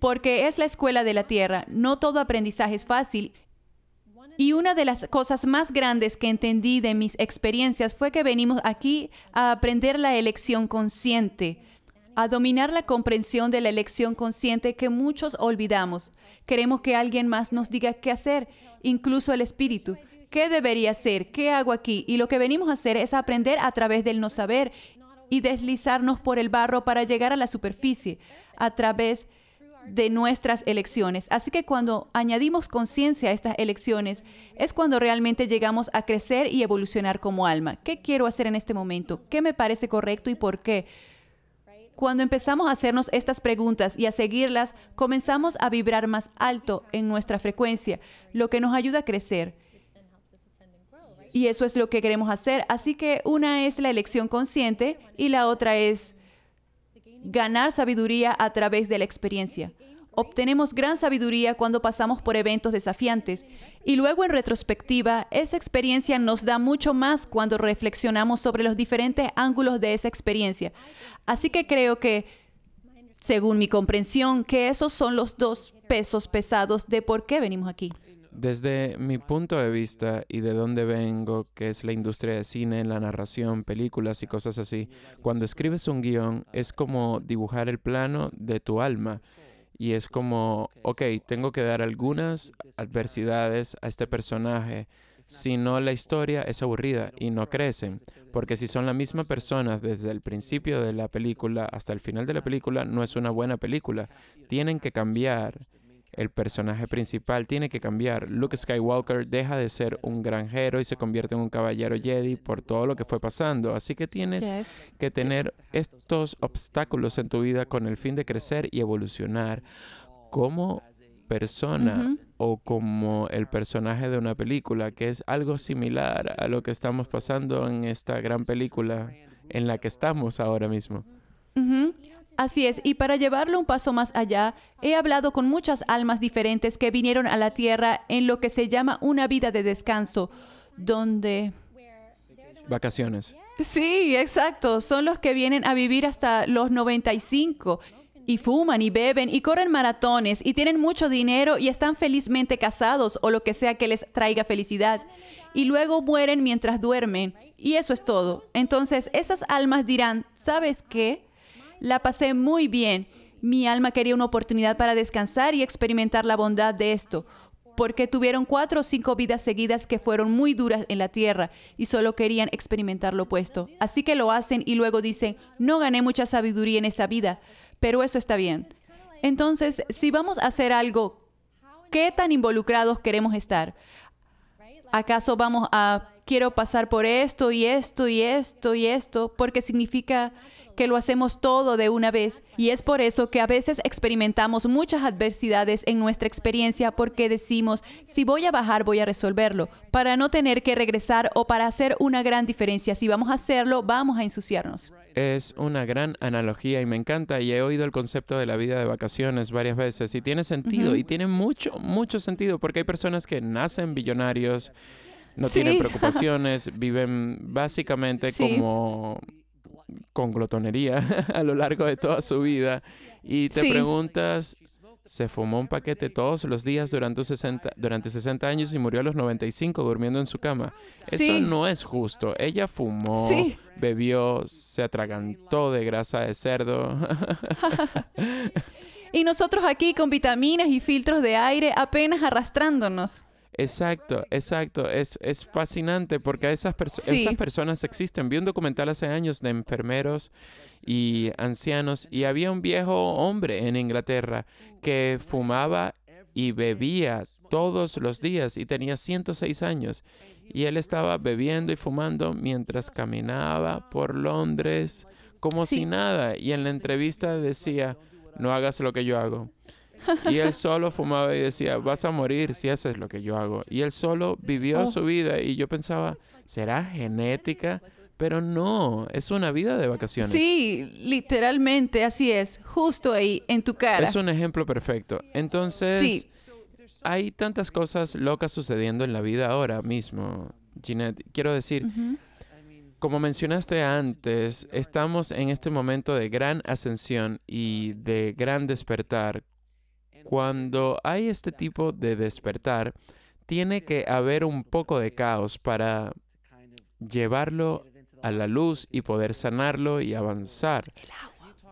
porque es la escuela de la tierra. No todo aprendizaje es fácil y una de las cosas más grandes que entendí de mis experiencias fue que venimos aquí a aprender la elección consciente, a dominar la comprensión de la elección consciente que muchos olvidamos. Queremos que alguien más nos diga qué hacer, incluso el espíritu. ¿Qué debería hacer? ¿Qué hago aquí? Y lo que venimos a hacer es aprender a través del no saber y deslizarnos por el barro para llegar a la superficie, a través de nuestras elecciones. Así que cuando añadimos conciencia a estas elecciones es cuando realmente llegamos a crecer y evolucionar como alma. ¿Qué quiero hacer en este momento? ¿Qué me parece correcto y por qué? Cuando empezamos a hacernos estas preguntas y a seguirlas, comenzamos a vibrar más alto en nuestra frecuencia, lo que nos ayuda a crecer. Y eso es lo que queremos hacer. Así que una es la elección consciente y la otra es ganar sabiduría a través de la experiencia. Obtenemos gran sabiduría cuando pasamos por eventos desafiantes y luego en retrospectiva esa experiencia nos da mucho más cuando reflexionamos sobre los diferentes ángulos de esa experiencia. Así que creo que, según mi comprensión, que esos son los dos pesos pesados de por qué venimos aquí. Desde mi punto de vista y de dónde vengo, que es la industria de cine, la narración, películas y cosas así, cuando escribes un guión es como dibujar el plano de tu alma. Y es como, ok, tengo que dar algunas adversidades a este personaje. Si no, la historia es aburrida y no crecen. Porque si son la misma persona desde el principio de la película hasta el final de la película, no es una buena película. Tienen que cambiar el personaje principal tiene que cambiar. Luke Skywalker deja de ser un granjero y se convierte en un caballero Jedi por todo lo que fue pasando. Así que tienes que tener estos obstáculos en tu vida con el fin de crecer y evolucionar como persona o como el personaje de una película, que es algo similar a lo que estamos pasando en esta gran película en la que estamos ahora mismo. Así es, y para llevarlo un paso más allá, he hablado con muchas almas diferentes que vinieron a la tierra en lo que se llama una vida de descanso, donde... Vacaciones. Sí, exacto. Son los que vienen a vivir hasta los 95 y fuman y beben y corren maratones y tienen mucho dinero y están felizmente casados o lo que sea que les traiga felicidad. Y luego mueren mientras duermen. Y eso es todo. Entonces esas almas dirán, ¿sabes qué? La pasé muy bien. Mi alma quería una oportunidad para descansar y experimentar la bondad de esto, porque tuvieron cuatro o cinco vidas seguidas que fueron muy duras en la tierra y solo querían experimentar lo opuesto. Así que lo hacen y luego dicen, no gané mucha sabiduría en esa vida, pero eso está bien. Entonces, si vamos a hacer algo, ¿qué tan involucrados queremos estar? ¿Acaso vamos a, quiero pasar por esto y esto y esto y esto, porque significa que lo hacemos todo de una vez y es por eso que a veces experimentamos muchas adversidades en nuestra experiencia porque decimos, si voy a bajar voy a resolverlo, para no tener que regresar o para hacer una gran diferencia. Si vamos a hacerlo, vamos a ensuciarnos. Es una gran analogía y me encanta y he oído el concepto de la vida de vacaciones varias veces y tiene sentido y tiene mucho, mucho sentido porque hay personas que nacen billonarios, no tienen preocupaciones, viven básicamente como con glotonería a lo largo de toda su vida y te preguntas, ¿se fumó un paquete todos los días durante 60, años y murió a los 95 durmiendo en su cama? Eso no es justo. Ella fumó, bebió, se atragantó de grasa de cerdo. y nosotros aquí con vitaminas y filtros de aire apenas arrastrándonos. Exacto, exacto. Es, es fascinante porque esas, esas personas existen. Vi un documental hace años de enfermeros y ancianos y había un viejo hombre en Inglaterra que fumaba y bebía todos los días y tenía 106 años. Y él estaba bebiendo y fumando mientras caminaba por Londres como si nada. Y en la entrevista decía, no hagas lo que yo hago. Y él solo fumaba y decía, vas a morir si haces lo que yo hago. Y él solo vivió oh. su vida y yo pensaba, ¿será genética? Pero no, es una vida de vacaciones. Sí, literalmente, así es, justo ahí, en tu cara. Es un ejemplo perfecto. Entonces, hay tantas cosas locas sucediendo en la vida ahora mismo, Ginette. Quiero decir, como mencionaste antes, estamos en este momento de gran ascensión y de gran despertar cuando hay este tipo de despertar, tiene que haber un poco de caos para llevarlo a la luz y poder sanarlo y avanzar.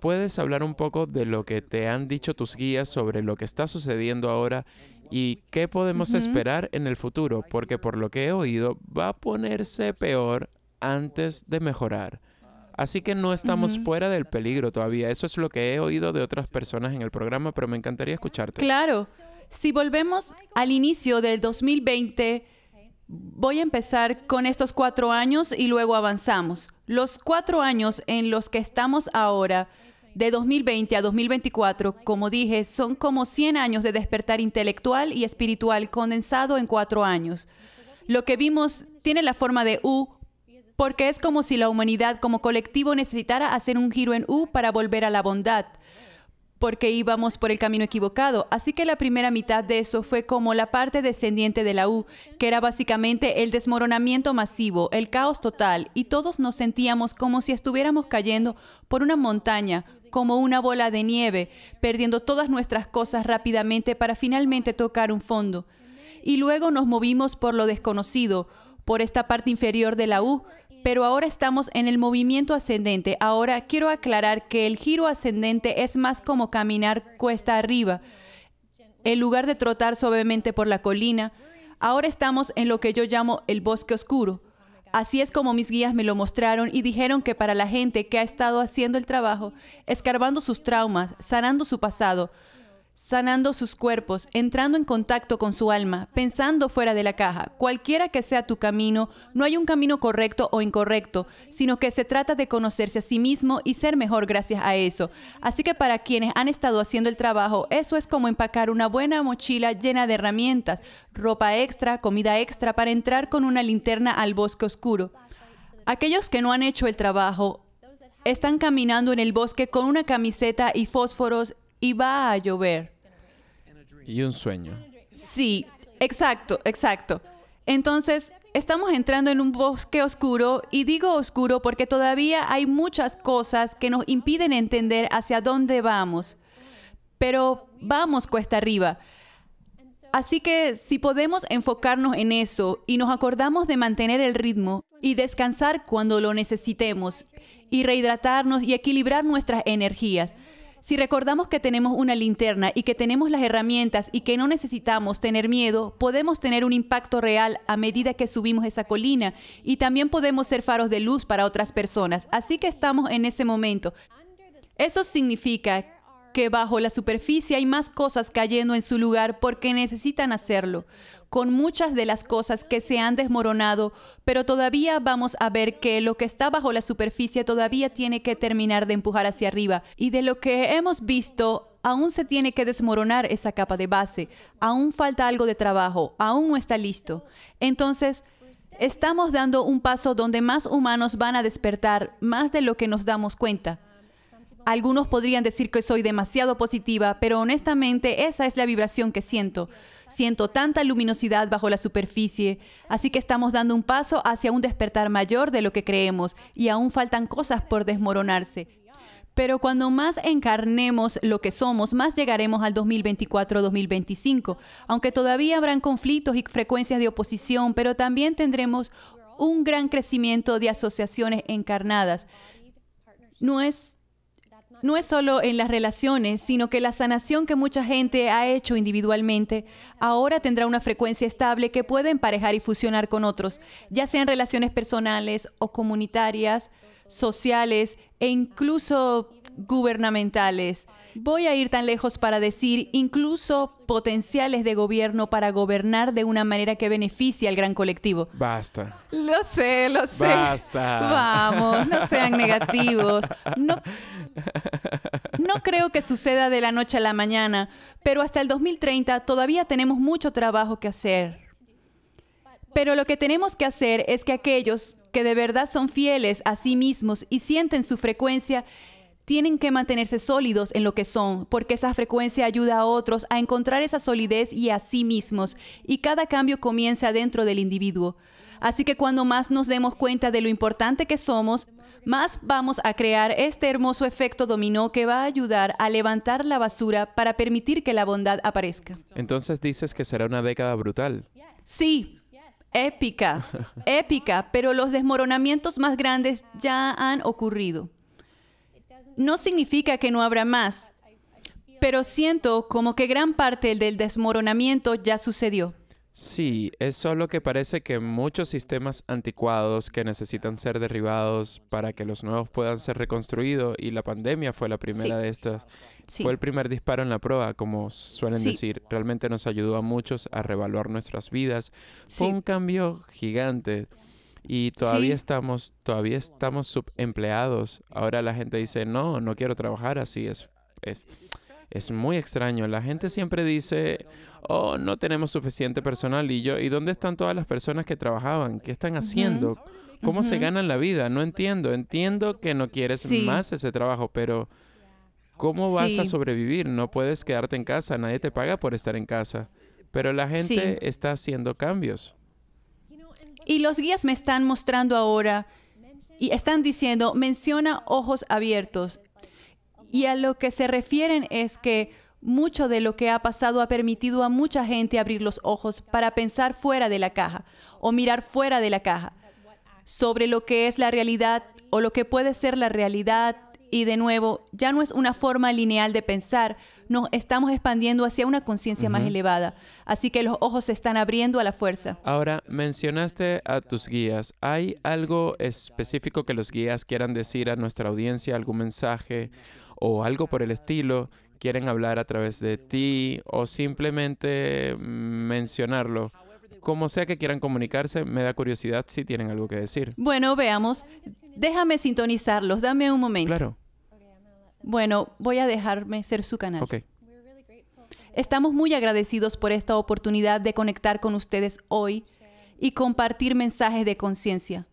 ¿Puedes hablar un poco de lo que te han dicho tus guías sobre lo que está sucediendo ahora y qué podemos esperar en el futuro? Porque por lo que he oído, va a ponerse peor antes de mejorar. Así que no estamos fuera del peligro todavía. Eso es lo que he oído de otras personas en el programa, pero me encantaría escucharte. Claro. Si volvemos al inicio del 2020, voy a empezar con estos cuatro años y luego avanzamos. Los cuatro años en los que estamos ahora, de 2020 a 2024, como dije, son como 100 años de despertar intelectual y espiritual condensado en cuatro años. Lo que vimos tiene la forma de U, porque es como si la humanidad como colectivo necesitara hacer un giro en U para volver a la bondad, porque íbamos por el camino equivocado. Así que la primera mitad de eso fue como la parte descendiente de la U, que era básicamente el desmoronamiento masivo, el caos total, y todos nos sentíamos como si estuviéramos cayendo por una montaña, como una bola de nieve, perdiendo todas nuestras cosas rápidamente para finalmente tocar un fondo. Y luego nos movimos por lo desconocido, por esta parte inferior de la U, pero ahora estamos en el movimiento ascendente. Ahora quiero aclarar que el giro ascendente es más como caminar cuesta arriba, en lugar de trotar suavemente por la colina. Ahora estamos en lo que yo llamo el bosque oscuro. Así es como mis guías me lo mostraron y dijeron que para la gente que ha estado haciendo el trabajo, escarbando sus traumas, sanando su pasado, sanando sus cuerpos, entrando en contacto con su alma, pensando fuera de la caja. Cualquiera que sea tu camino, no hay un camino correcto o incorrecto, sino que se trata de conocerse a sí mismo y ser mejor gracias a eso. Así que para quienes han estado haciendo el trabajo, eso es como empacar una buena mochila llena de herramientas, ropa extra, comida extra, para entrar con una linterna al bosque oscuro. Aquellos que no han hecho el trabajo, están caminando en el bosque con una camiseta y fósforos va a llover. Y un sueño. Sí, exacto, exacto. Entonces, estamos entrando en un bosque oscuro y digo oscuro porque todavía hay muchas cosas que nos impiden entender hacia dónde vamos. Pero vamos cuesta arriba. Así que si podemos enfocarnos en eso y nos acordamos de mantener el ritmo y descansar cuando lo necesitemos y rehidratarnos y equilibrar nuestras energías, si recordamos que tenemos una linterna y que tenemos las herramientas y que no necesitamos tener miedo, podemos tener un impacto real a medida que subimos esa colina y también podemos ser faros de luz para otras personas. Así que estamos en ese momento. Eso significa que bajo la superficie hay más cosas cayendo en su lugar porque necesitan hacerlo, con muchas de las cosas que se han desmoronado, pero todavía vamos a ver que lo que está bajo la superficie todavía tiene que terminar de empujar hacia arriba, y de lo que hemos visto, aún se tiene que desmoronar esa capa de base, aún falta algo de trabajo, aún no está listo. Entonces, estamos dando un paso donde más humanos van a despertar, más de lo que nos damos cuenta. Algunos podrían decir que soy demasiado positiva, pero honestamente esa es la vibración que siento. Siento tanta luminosidad bajo la superficie, así que estamos dando un paso hacia un despertar mayor de lo que creemos y aún faltan cosas por desmoronarse. Pero cuando más encarnemos lo que somos, más llegaremos al 2024-2025, aunque todavía habrán conflictos y frecuencias de oposición, pero también tendremos un gran crecimiento de asociaciones encarnadas. No es no es solo en las relaciones, sino que la sanación que mucha gente ha hecho individualmente ahora tendrá una frecuencia estable que puede emparejar y fusionar con otros, ya sean relaciones personales o comunitarias, sociales e incluso gubernamentales. Voy a ir tan lejos para decir incluso potenciales de gobierno para gobernar de una manera que beneficie al gran colectivo. Basta. Lo sé, lo sé. Basta. Vamos, no sean negativos. No, no creo que suceda de la noche a la mañana, pero hasta el 2030 todavía tenemos mucho trabajo que hacer. Pero lo que tenemos que hacer es que aquellos que de verdad son fieles a sí mismos y sienten su frecuencia tienen que mantenerse sólidos en lo que son, porque esa frecuencia ayuda a otros a encontrar esa solidez y a sí mismos, y cada cambio comienza dentro del individuo. Así que cuando más nos demos cuenta de lo importante que somos, más vamos a crear este hermoso efecto dominó que va a ayudar a levantar la basura para permitir que la bondad aparezca. Entonces dices que será una década brutal. Sí, épica, épica, pero los desmoronamientos más grandes ya han ocurrido. No significa que no habrá más, pero siento como que gran parte del desmoronamiento ya sucedió. Sí, es solo que parece que muchos sistemas anticuados que necesitan ser derribados para que los nuevos puedan ser reconstruidos y la pandemia fue la primera de estas. Fue el primer disparo en la prueba, como suelen decir. Realmente nos ayudó a muchos a revaluar nuestras vidas. Fue un cambio gigante. Y todavía estamos, todavía estamos subempleados. Ahora la gente dice, no, no quiero trabajar así. Es, es, muy extraño. La gente siempre dice, oh, no tenemos suficiente personal. Y yo, ¿y dónde están todas las personas que trabajaban? ¿Qué están haciendo? ¿Cómo se ganan la vida? No entiendo. Entiendo que no quieres más ese trabajo, pero ¿cómo vas a sobrevivir? No puedes quedarte en casa. Nadie te paga por estar en casa. Pero la gente está haciendo cambios. Y los guías me están mostrando ahora y están diciendo, menciona ojos abiertos. Y a lo que se refieren es que mucho de lo que ha pasado ha permitido a mucha gente abrir los ojos para pensar fuera de la caja o mirar fuera de la caja sobre lo que es la realidad o lo que puede ser la realidad y de nuevo, ya no es una forma lineal de pensar, nos estamos expandiendo hacia una conciencia más elevada. Así que los ojos se están abriendo a la fuerza. Ahora, mencionaste a tus guías. ¿Hay algo específico que los guías quieran decir a nuestra audiencia, algún mensaje o algo por el estilo? ¿Quieren hablar a través de ti o simplemente mencionarlo? como sea que quieran comunicarse, me da curiosidad si tienen algo que decir. Bueno, veamos. Déjame sintonizarlos, dame un momento. Claro. Bueno, voy a dejarme ser su canal. Estamos muy agradecidos por esta oportunidad de conectar con ustedes hoy y compartir mensajes de conciencia.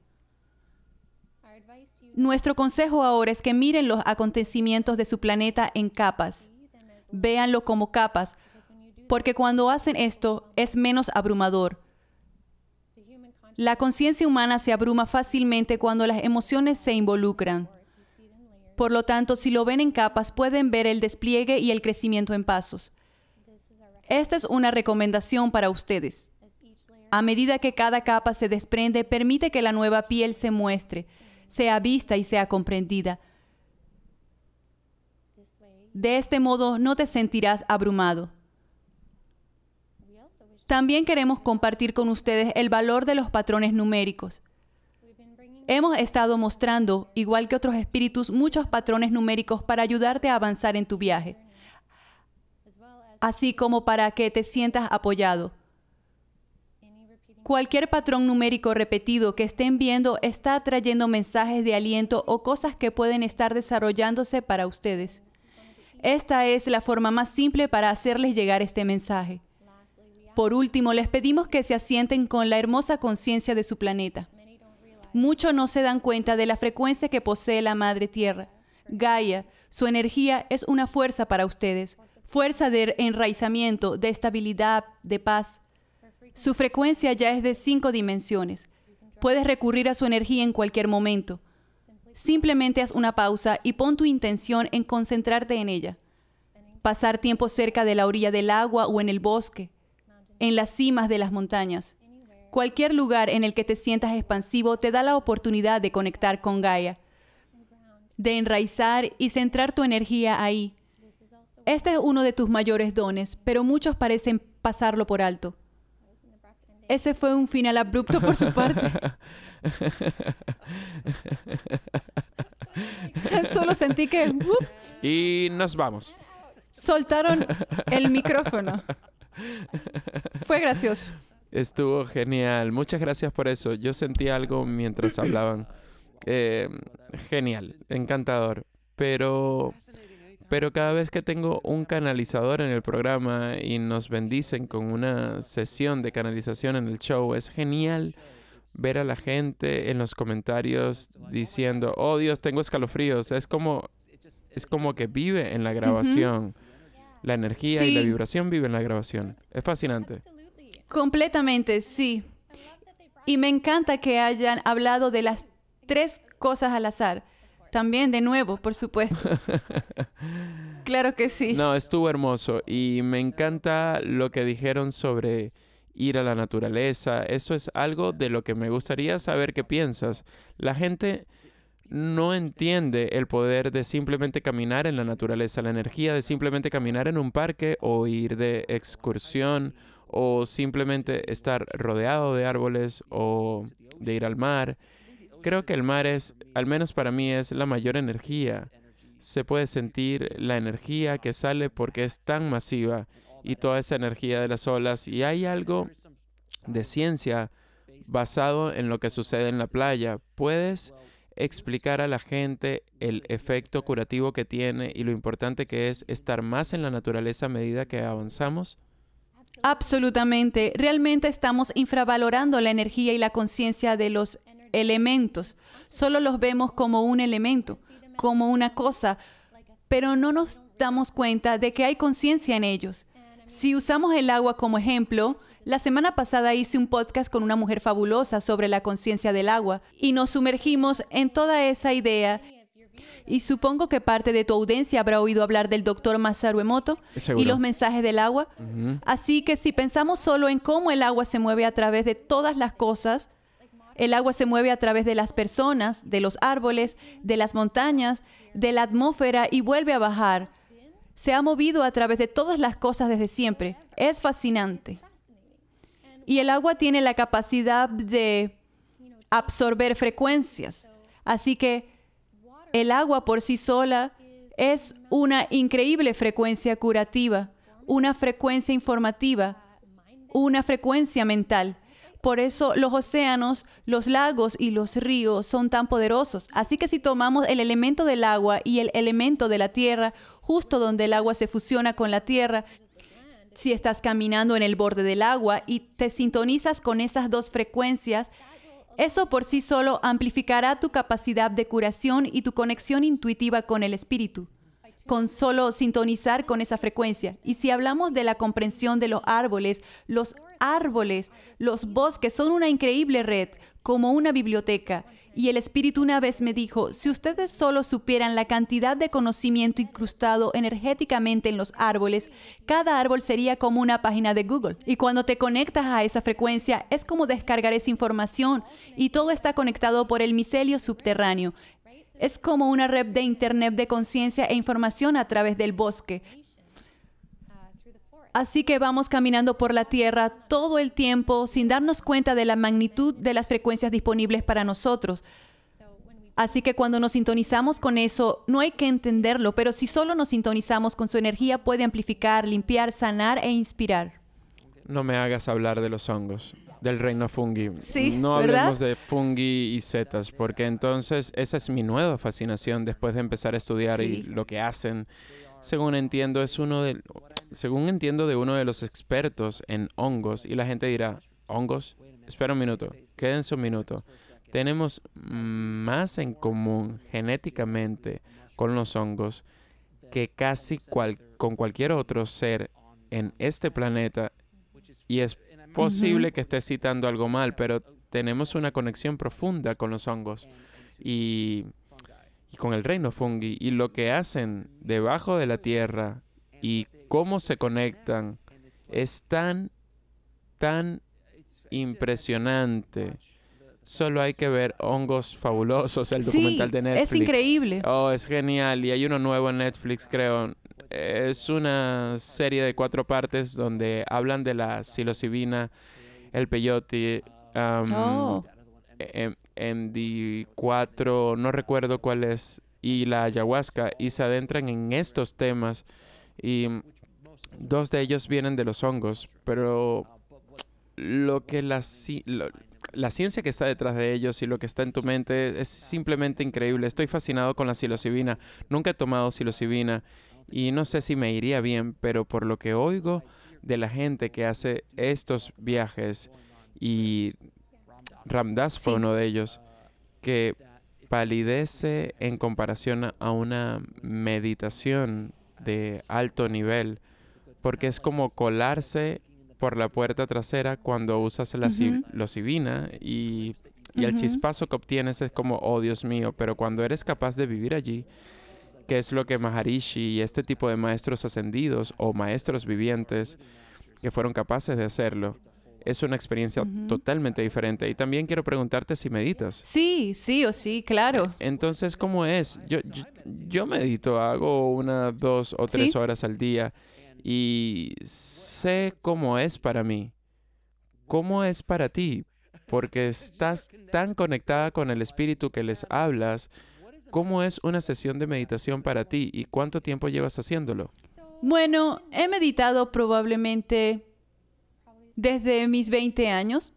Nuestro consejo ahora es que miren los acontecimientos de su planeta en capas. Véanlo como capas, porque cuando hacen esto es menos abrumador. La conciencia humana se abruma fácilmente cuando las emociones se involucran. Por lo tanto, si lo ven en capas, pueden ver el despliegue y el crecimiento en pasos. Esta es una recomendación para ustedes. A medida que cada capa se desprende, permite que la nueva piel se muestre, sea vista y sea comprendida. De este modo no te sentirás abrumado. También queremos compartir con ustedes el valor de los patrones numéricos. Hemos estado mostrando, igual que otros espíritus, muchos patrones numéricos para ayudarte a avanzar en tu viaje, así como para que te sientas apoyado. Cualquier patrón numérico repetido que estén viendo está trayendo mensajes de aliento o cosas que pueden estar desarrollándose para ustedes. Esta es la forma más simple para hacerles llegar este mensaje. Por último, les pedimos que se asienten con la hermosa conciencia de su planeta. Muchos no se dan cuenta de la frecuencia que posee la Madre Tierra. Gaia, su energía es una fuerza para ustedes, fuerza de enraizamiento, de estabilidad, de paz. Su frecuencia ya es de cinco dimensiones. Puedes recurrir a su energía en cualquier momento. Simplemente haz una pausa y pon tu intención en concentrarte en ella. Pasar tiempo cerca de la orilla del agua o en el bosque, en las cimas de las montañas. Cualquier lugar en el que te sientas expansivo te da la oportunidad de conectar con Gaia, de enraizar y centrar tu energía ahí. Este es uno de tus mayores dones, pero muchos parecen pasarlo por alto. Ese fue un final abrupto por su parte. Solo sentí que... Uh, y nos vamos. Soltaron el micrófono. Fue gracioso. Estuvo genial. Muchas gracias por eso. Yo sentí algo mientras hablaban. Eh, genial, encantador. Pero, pero cada vez que tengo un canalizador en el programa y nos bendicen con una sesión de canalización en el show, es genial ver a la gente en los comentarios diciendo, oh Dios, tengo escalofríos. Es como, es como que vive en la grabación. La energía y la vibración vive en la grabación. Es fascinante. Completamente, sí. Y me encanta que hayan hablado de las tres cosas al azar. También de nuevo, por supuesto. claro que sí. No, estuvo hermoso y me encanta lo que dijeron sobre ir a la naturaleza. Eso es algo de lo que me gustaría saber qué piensas. La gente no entiende el poder de simplemente caminar en la naturaleza, la energía de simplemente caminar en un parque o ir de excursión o simplemente estar rodeado de árboles o de ir al mar. Creo que el mar es, al menos para mí, es la mayor energía. Se puede sentir la energía que sale porque es tan masiva y toda esa energía de las olas. Y hay algo de ciencia basado en lo que sucede en la playa. Puedes explicar a la gente el efecto curativo que tiene y lo importante que es estar más en la naturaleza a medida que avanzamos. Absolutamente. Realmente estamos infravalorando la energía y la conciencia de los elementos. Solo los vemos como un elemento, como una cosa, pero no nos damos cuenta de que hay conciencia en ellos. Si usamos el agua como ejemplo, la semana pasada hice un podcast con una mujer fabulosa sobre la conciencia del agua y nos sumergimos en toda esa idea y supongo que parte de tu audiencia habrá oído hablar del doctor Masaru Emoto y los mensajes del agua. Así que si pensamos solo en cómo el agua se mueve a través de todas las cosas, el agua se mueve a través de las personas, de los árboles, de las montañas, de la atmósfera y vuelve a bajar. Se ha movido a través de todas las cosas desde siempre. Es fascinante. Y el agua tiene la capacidad de absorber frecuencias. Así que el agua por sí sola es una increíble frecuencia curativa, una frecuencia informativa, una frecuencia mental. Por eso los océanos, los lagos y los ríos son tan poderosos. Así que si tomamos el elemento del agua y el elemento de la tierra, justo donde el agua se fusiona con la tierra, si estás caminando en el borde del agua y te sintonizas con esas dos frecuencias, eso por sí solo amplificará tu capacidad de curación y tu conexión intuitiva con el espíritu, con solo sintonizar con esa frecuencia. Y si hablamos de la comprensión de los árboles, los árboles, los bosques son una increíble red, como una biblioteca, y el espíritu una vez me dijo, si ustedes solo supieran la cantidad de conocimiento incrustado energéticamente en los árboles, cada árbol sería como una página de Google. Y cuando te conectas a esa frecuencia, es como descargar esa información y todo está conectado por el micelio subterráneo. Es como una red de Internet de conciencia e información a través del bosque. Así que vamos caminando por la Tierra todo el tiempo sin darnos cuenta de la magnitud de las frecuencias disponibles para nosotros. Así que cuando nos sintonizamos con eso, no hay que entenderlo, pero si solo nos sintonizamos con su energía, puede amplificar, limpiar, sanar e inspirar. No me hagas hablar de los hongos, del reino fungi. Sí, no hablemos de fungi y setas, porque entonces esa es mi nueva fascinación después de empezar a estudiar y lo que hacen. Según entiendo, es uno de según entiendo de uno de los expertos en hongos, y la gente dirá, hongos, espera un minuto, quédense un minuto, tenemos más en común genéticamente con los hongos que casi con cualquier otro ser en este planeta, y es posible que esté citando algo mal, pero tenemos una conexión profunda con los hongos y, y con el reino fungi y lo que hacen debajo de la tierra y cómo se conectan es tan, tan impresionante. Solo hay que ver Hongos Fabulosos, el documental de Netflix. Es increíble. Oh, es genial. Y hay uno nuevo en Netflix, creo. Es una serie de cuatro partes donde hablan de la psilocibina, el peyote, MD4, em, no recuerdo cuál es, y la ayahuasca. Y se adentran en estos temas. Y Dos de ellos vienen de los hongos, pero lo que la, ciencia que está detrás de ellos y lo que está en tu mente es simplemente increíble. Estoy fascinado con la psilocibina. Nunca he tomado psilocibina y no sé si me iría bien, pero por lo que oigo de la gente que hace estos viajes y Ramdas fue uno de ellos que palidece en comparación a una meditación de alto nivel porque es como colarse por la puerta trasera cuando usas la, uh y, el chispazo que obtienes es como, oh Dios mío, pero cuando eres capaz de vivir allí, que es lo que Maharishi y este tipo de maestros ascendidos o maestros vivientes que fueron capaces de hacerlo, es una experiencia totalmente diferente. Y también quiero preguntarte si meditas. Sí, sí o sí, claro. Entonces, ¿cómo es? Yo, yo, medito, hago una, dos o tres horas al día y sé cómo es para mí, cómo es para ti, porque estás tan conectada con el Espíritu que les hablas. ¿Cómo es una sesión de meditación para ti y cuánto tiempo llevas haciéndolo? Bueno, he meditado probablemente desde mis 20 años,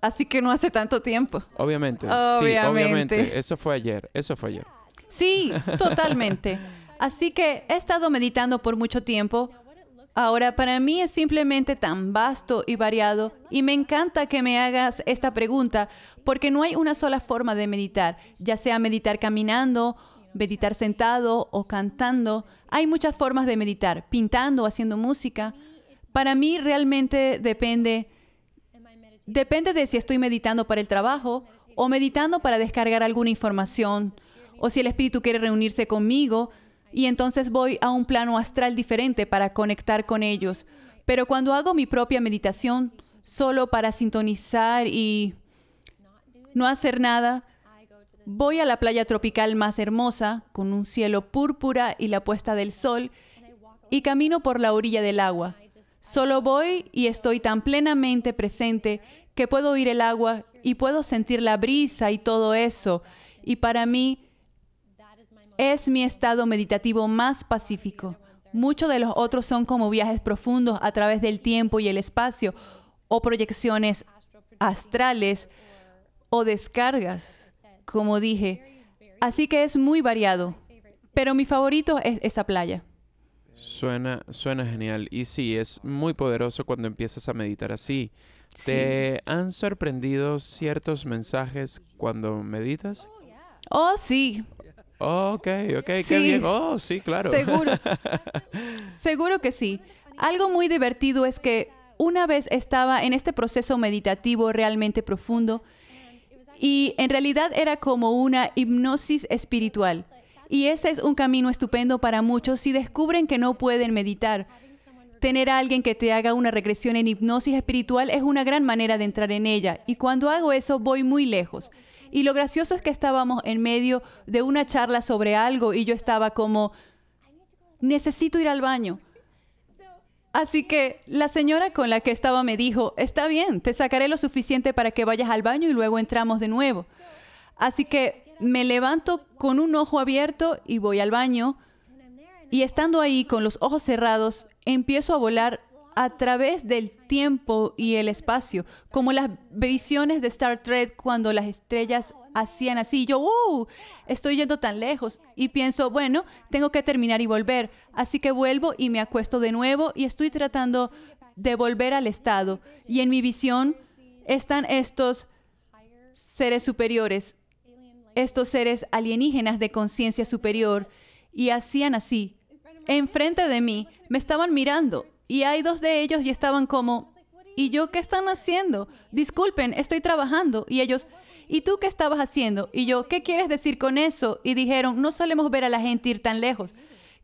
así que no hace tanto tiempo. Obviamente, obviamente. sí, obviamente. Eso fue ayer, eso fue ayer. Sí, totalmente. Así que he estado meditando por mucho tiempo, Ahora, para mí es simplemente tan vasto y variado y me encanta que me hagas esta pregunta porque no hay una sola forma de meditar, ya sea meditar caminando, meditar sentado o cantando. Hay muchas formas de meditar, pintando, haciendo música. Para mí realmente depende depende de si estoy meditando para el trabajo o meditando para descargar alguna información o si el espíritu quiere reunirse conmigo y entonces voy a un plano astral diferente para conectar con ellos. Pero cuando hago mi propia meditación solo para sintonizar y no hacer nada, voy a la playa tropical más hermosa, con un cielo púrpura y la puesta del sol, y camino por la orilla del agua. Solo voy y estoy tan plenamente presente que puedo oír el agua y puedo sentir la brisa y todo eso. Y para mí es mi estado meditativo más pacífico. Muchos de los otros son como viajes profundos a través del tiempo y el espacio, o proyecciones astrales, o descargas, como dije. Así que es muy variado. Pero mi favorito es esa playa. Suena, suena genial. Y sí, es muy poderoso cuando empiezas a meditar así. ¿Te han sorprendido ciertos mensajes cuando meditas? Oh, sí. Ok, ok, qué Oh, sí, claro. Seguro. seguro que sí. Algo muy divertido es que una vez estaba en este proceso meditativo realmente profundo y en realidad era como una hipnosis espiritual. Y ese es un camino estupendo para muchos si descubren que no pueden meditar. Tener a alguien que te haga una regresión en hipnosis espiritual es una gran manera de entrar en ella y cuando hago eso voy muy lejos. Y lo gracioso es que estábamos en medio de una charla sobre algo y yo estaba como, necesito ir al baño. Así que la señora con la que estaba me dijo, está bien, te sacaré lo suficiente para que vayas al baño y luego entramos de nuevo. Así que me levanto con un ojo abierto y voy al baño. Y estando ahí con los ojos cerrados, empiezo a volar a través del tiempo y el espacio, como las visiones de Star Trek cuando las estrellas hacían así. Yo, ¡uh! Estoy yendo tan lejos. Y pienso, bueno, tengo que terminar y volver. Así que vuelvo y me acuesto de nuevo y estoy tratando de volver al estado. Y en mi visión están estos seres superiores, estos seres alienígenas de conciencia superior. Y hacían así. Enfrente de mí, me estaban mirando y hay dos de ellos y estaban como, ¿y yo qué están haciendo? Disculpen, estoy trabajando. Y ellos, ¿y tú qué estabas haciendo? Y yo, ¿qué quieres decir con eso? Y dijeron, no solemos ver a la gente ir tan lejos.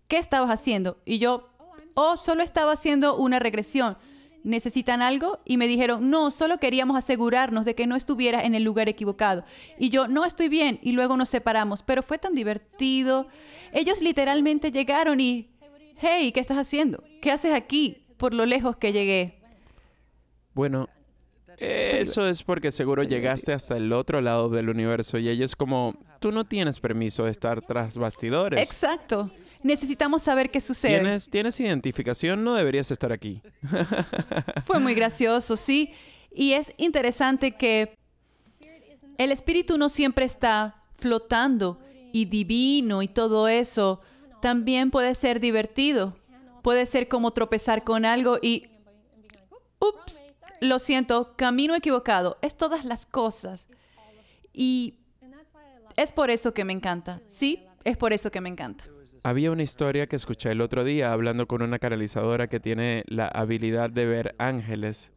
¿Qué estabas haciendo? Y yo, oh, solo estaba haciendo una regresión. ¿Necesitan algo? Y me dijeron, no, solo queríamos asegurarnos de que no estuviera en el lugar equivocado. Y yo, no estoy bien. Y luego nos separamos. Pero fue tan divertido. Ellos literalmente llegaron y hey, ¿qué estás haciendo? ¿Qué haces aquí por lo lejos que llegué? Bueno, eh, eso es porque seguro llegaste hasta el otro lado del universo y ellos como, tú no tienes permiso de estar tras bastidores. Exacto. Necesitamos saber qué sucede. Tienes, tienes identificación, no deberías estar aquí. Fue muy gracioso, sí. Y es interesante que el espíritu no siempre está flotando y divino y todo eso también puede ser divertido. Puede ser como tropezar con algo y... Ups, lo siento, camino equivocado. Es todas las cosas. Y es por eso que me encanta. Sí, es por eso que me encanta. Había una historia que escuché el otro día hablando con una canalizadora que tiene la habilidad de ver ángeles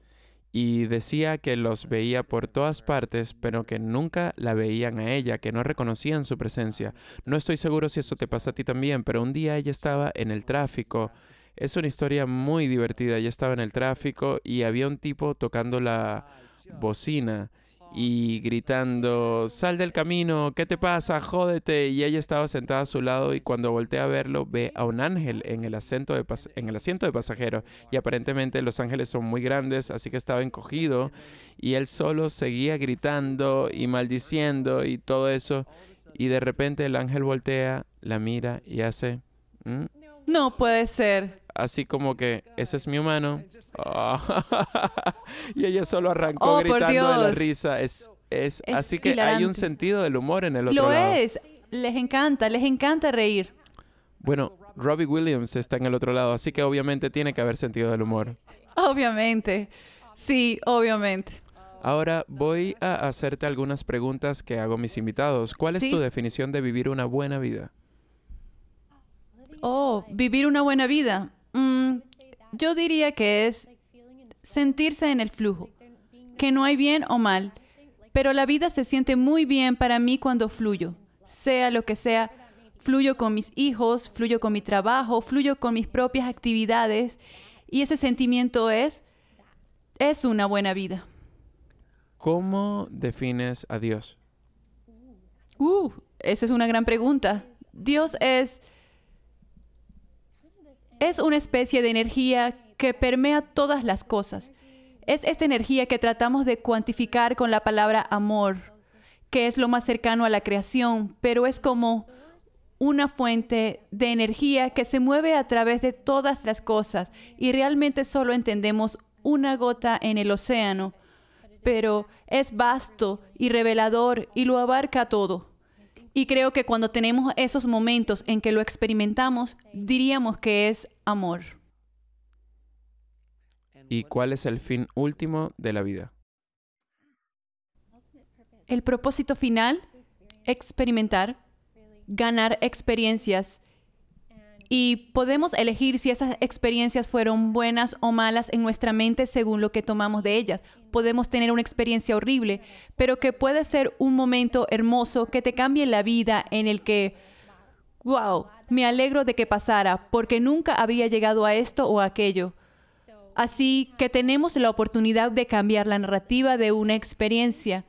y decía que los veía por todas partes, pero que nunca la veían a ella, que no reconocían su presencia. No estoy seguro si eso te pasa a ti también, pero un día ella estaba en el tráfico. Es una historia muy divertida. Ella estaba en el tráfico y había un tipo tocando la bocina y gritando, sal del camino, ¿qué te pasa? Jódete. Y ella estaba sentada a su lado y cuando voltea a verlo ve a un ángel en el, asiento de en el asiento de pasajero. Y aparentemente los ángeles son muy grandes, así que estaba encogido y él solo seguía gritando y maldiciendo y todo eso. Y de repente el ángel voltea, la mira y hace... Mm". No puede ser así como que ese es mi humano. y ella solo arrancó oh, gritando de la risa. Es, es, así que hay un sentido del humor en el otro lado. Lo es. Les encanta, les encanta reír. Bueno, Robbie Williams está en el otro lado, así que obviamente tiene que haber sentido del humor. Obviamente. Sí, obviamente. Ahora voy a hacerte algunas preguntas que hago mis invitados. ¿Cuál es tu definición de vivir una buena vida? Oh, vivir una buena vida. Mm, yo diría que es sentirse en el flujo, que no hay bien o mal, pero la vida se siente muy bien para mí cuando fluyo, sea lo que sea, fluyo con mis hijos, fluyo con mi trabajo, fluyo con mis propias actividades y ese sentimiento es, es una buena vida. ¿Cómo defines a Dios? Uh, esa es una gran pregunta. Dios es es una especie de energía que permea todas las cosas. Es esta energía que tratamos de cuantificar con la palabra amor, que es lo más cercano a la creación, pero es como una fuente de energía que se mueve a través de todas las cosas y realmente solo entendemos una gota en el océano, pero es vasto y revelador y lo abarca todo. Y creo que cuando tenemos esos momentos en que lo experimentamos, diríamos que es amor. ¿Y cuál es el fin último de la vida? El propósito final, experimentar, ganar experiencias y podemos elegir si esas experiencias fueron buenas o malas en nuestra mente según lo que tomamos de ellas. Podemos tener una experiencia horrible, pero que puede ser un momento hermoso que te cambie la vida en el que, wow, me alegro de que pasara, porque nunca había llegado a esto o aquello. Así que tenemos la oportunidad de cambiar la narrativa de una experiencia.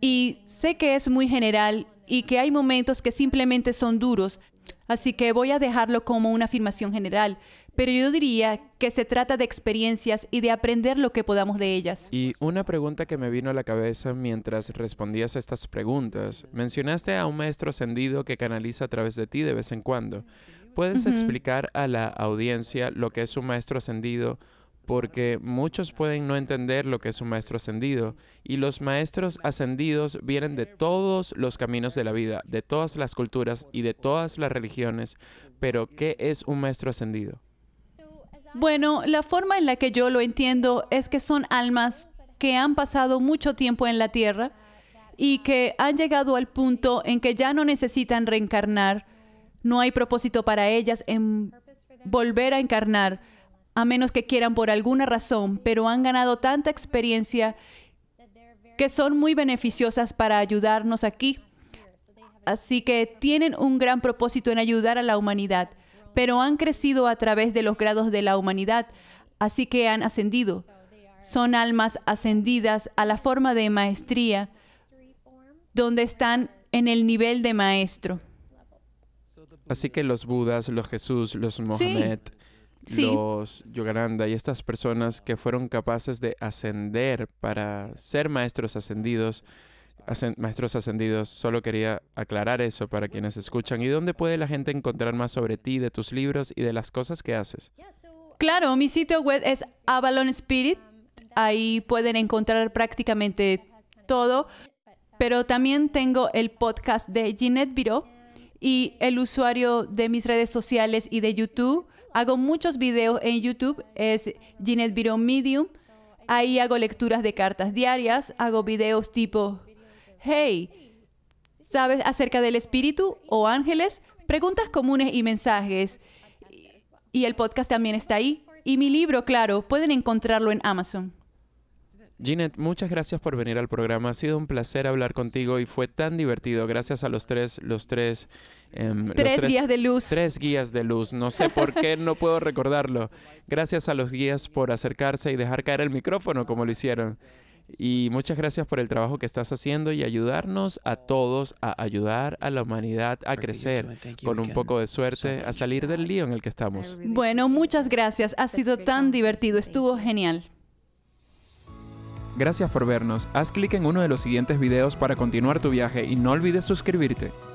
Y sé que es muy general y que hay momentos que simplemente son duros, Así que voy a dejarlo como una afirmación general, pero yo diría que se trata de experiencias y de aprender lo que podamos de ellas. Y una pregunta que me vino a la cabeza mientras respondías a estas preguntas. Mencionaste a un maestro ascendido que canaliza a través de ti de vez en cuando. ¿Puedes explicar a la audiencia lo que es un maestro ascendido porque muchos pueden no entender lo que es un maestro ascendido, y los maestros ascendidos vienen de todos los caminos de la vida, de todas las culturas y de todas las religiones, pero ¿qué es un maestro ascendido? Bueno, la forma en la que yo lo entiendo es que son almas que han pasado mucho tiempo en la tierra y que han llegado al punto en que ya no necesitan reencarnar, no hay propósito para ellas en volver a encarnar a menos que quieran por alguna razón, pero han ganado tanta experiencia que son muy beneficiosas para ayudarnos aquí. Así que tienen un gran propósito en ayudar a la humanidad, pero han crecido a través de los grados de la humanidad, así que han ascendido. Son almas ascendidas a la forma de maestría, donde están en el nivel de maestro. Así que los Budas, los Jesús, los Mohamed, los Yogananda y estas personas que fueron capaces de ascender para ser maestros ascendidos, maestros ascendidos, solo quería aclarar eso para quienes escuchan. ¿Y dónde puede la gente encontrar más sobre ti, de tus libros y de las cosas que haces? Claro, mi sitio web es Avalon Spirit. Ahí pueden encontrar prácticamente todo. Pero también tengo el podcast de Ginette Biro y el usuario de mis redes sociales y de YouTube Hago muchos videos en YouTube, es Jeanette viron Medium. Ahí hago lecturas de cartas diarias, hago videos tipo, hey, ¿sabes acerca del espíritu o ángeles? Preguntas comunes y mensajes. Y el podcast también está ahí. Y mi libro, claro, pueden encontrarlo en Amazon. Ginette, muchas gracias por venir al programa. Ha sido un placer hablar contigo y fue tan divertido. Gracias a los tres, los tres. Em, tres, de luz. Tres guías de luz. No sé por qué no puedo recordarlo. Gracias a los guías por acercarse y dejar caer el micrófono como lo hicieron. Y muchas gracias por el trabajo que estás haciendo y ayudarnos a todos a ayudar a la humanidad a crecer con un poco de suerte, a salir del lío en el que estamos. Bueno, muchas gracias. Ha sido tan divertido. Estuvo genial. Gracias por vernos, haz clic en uno de los siguientes videos para continuar tu viaje y no olvides suscribirte.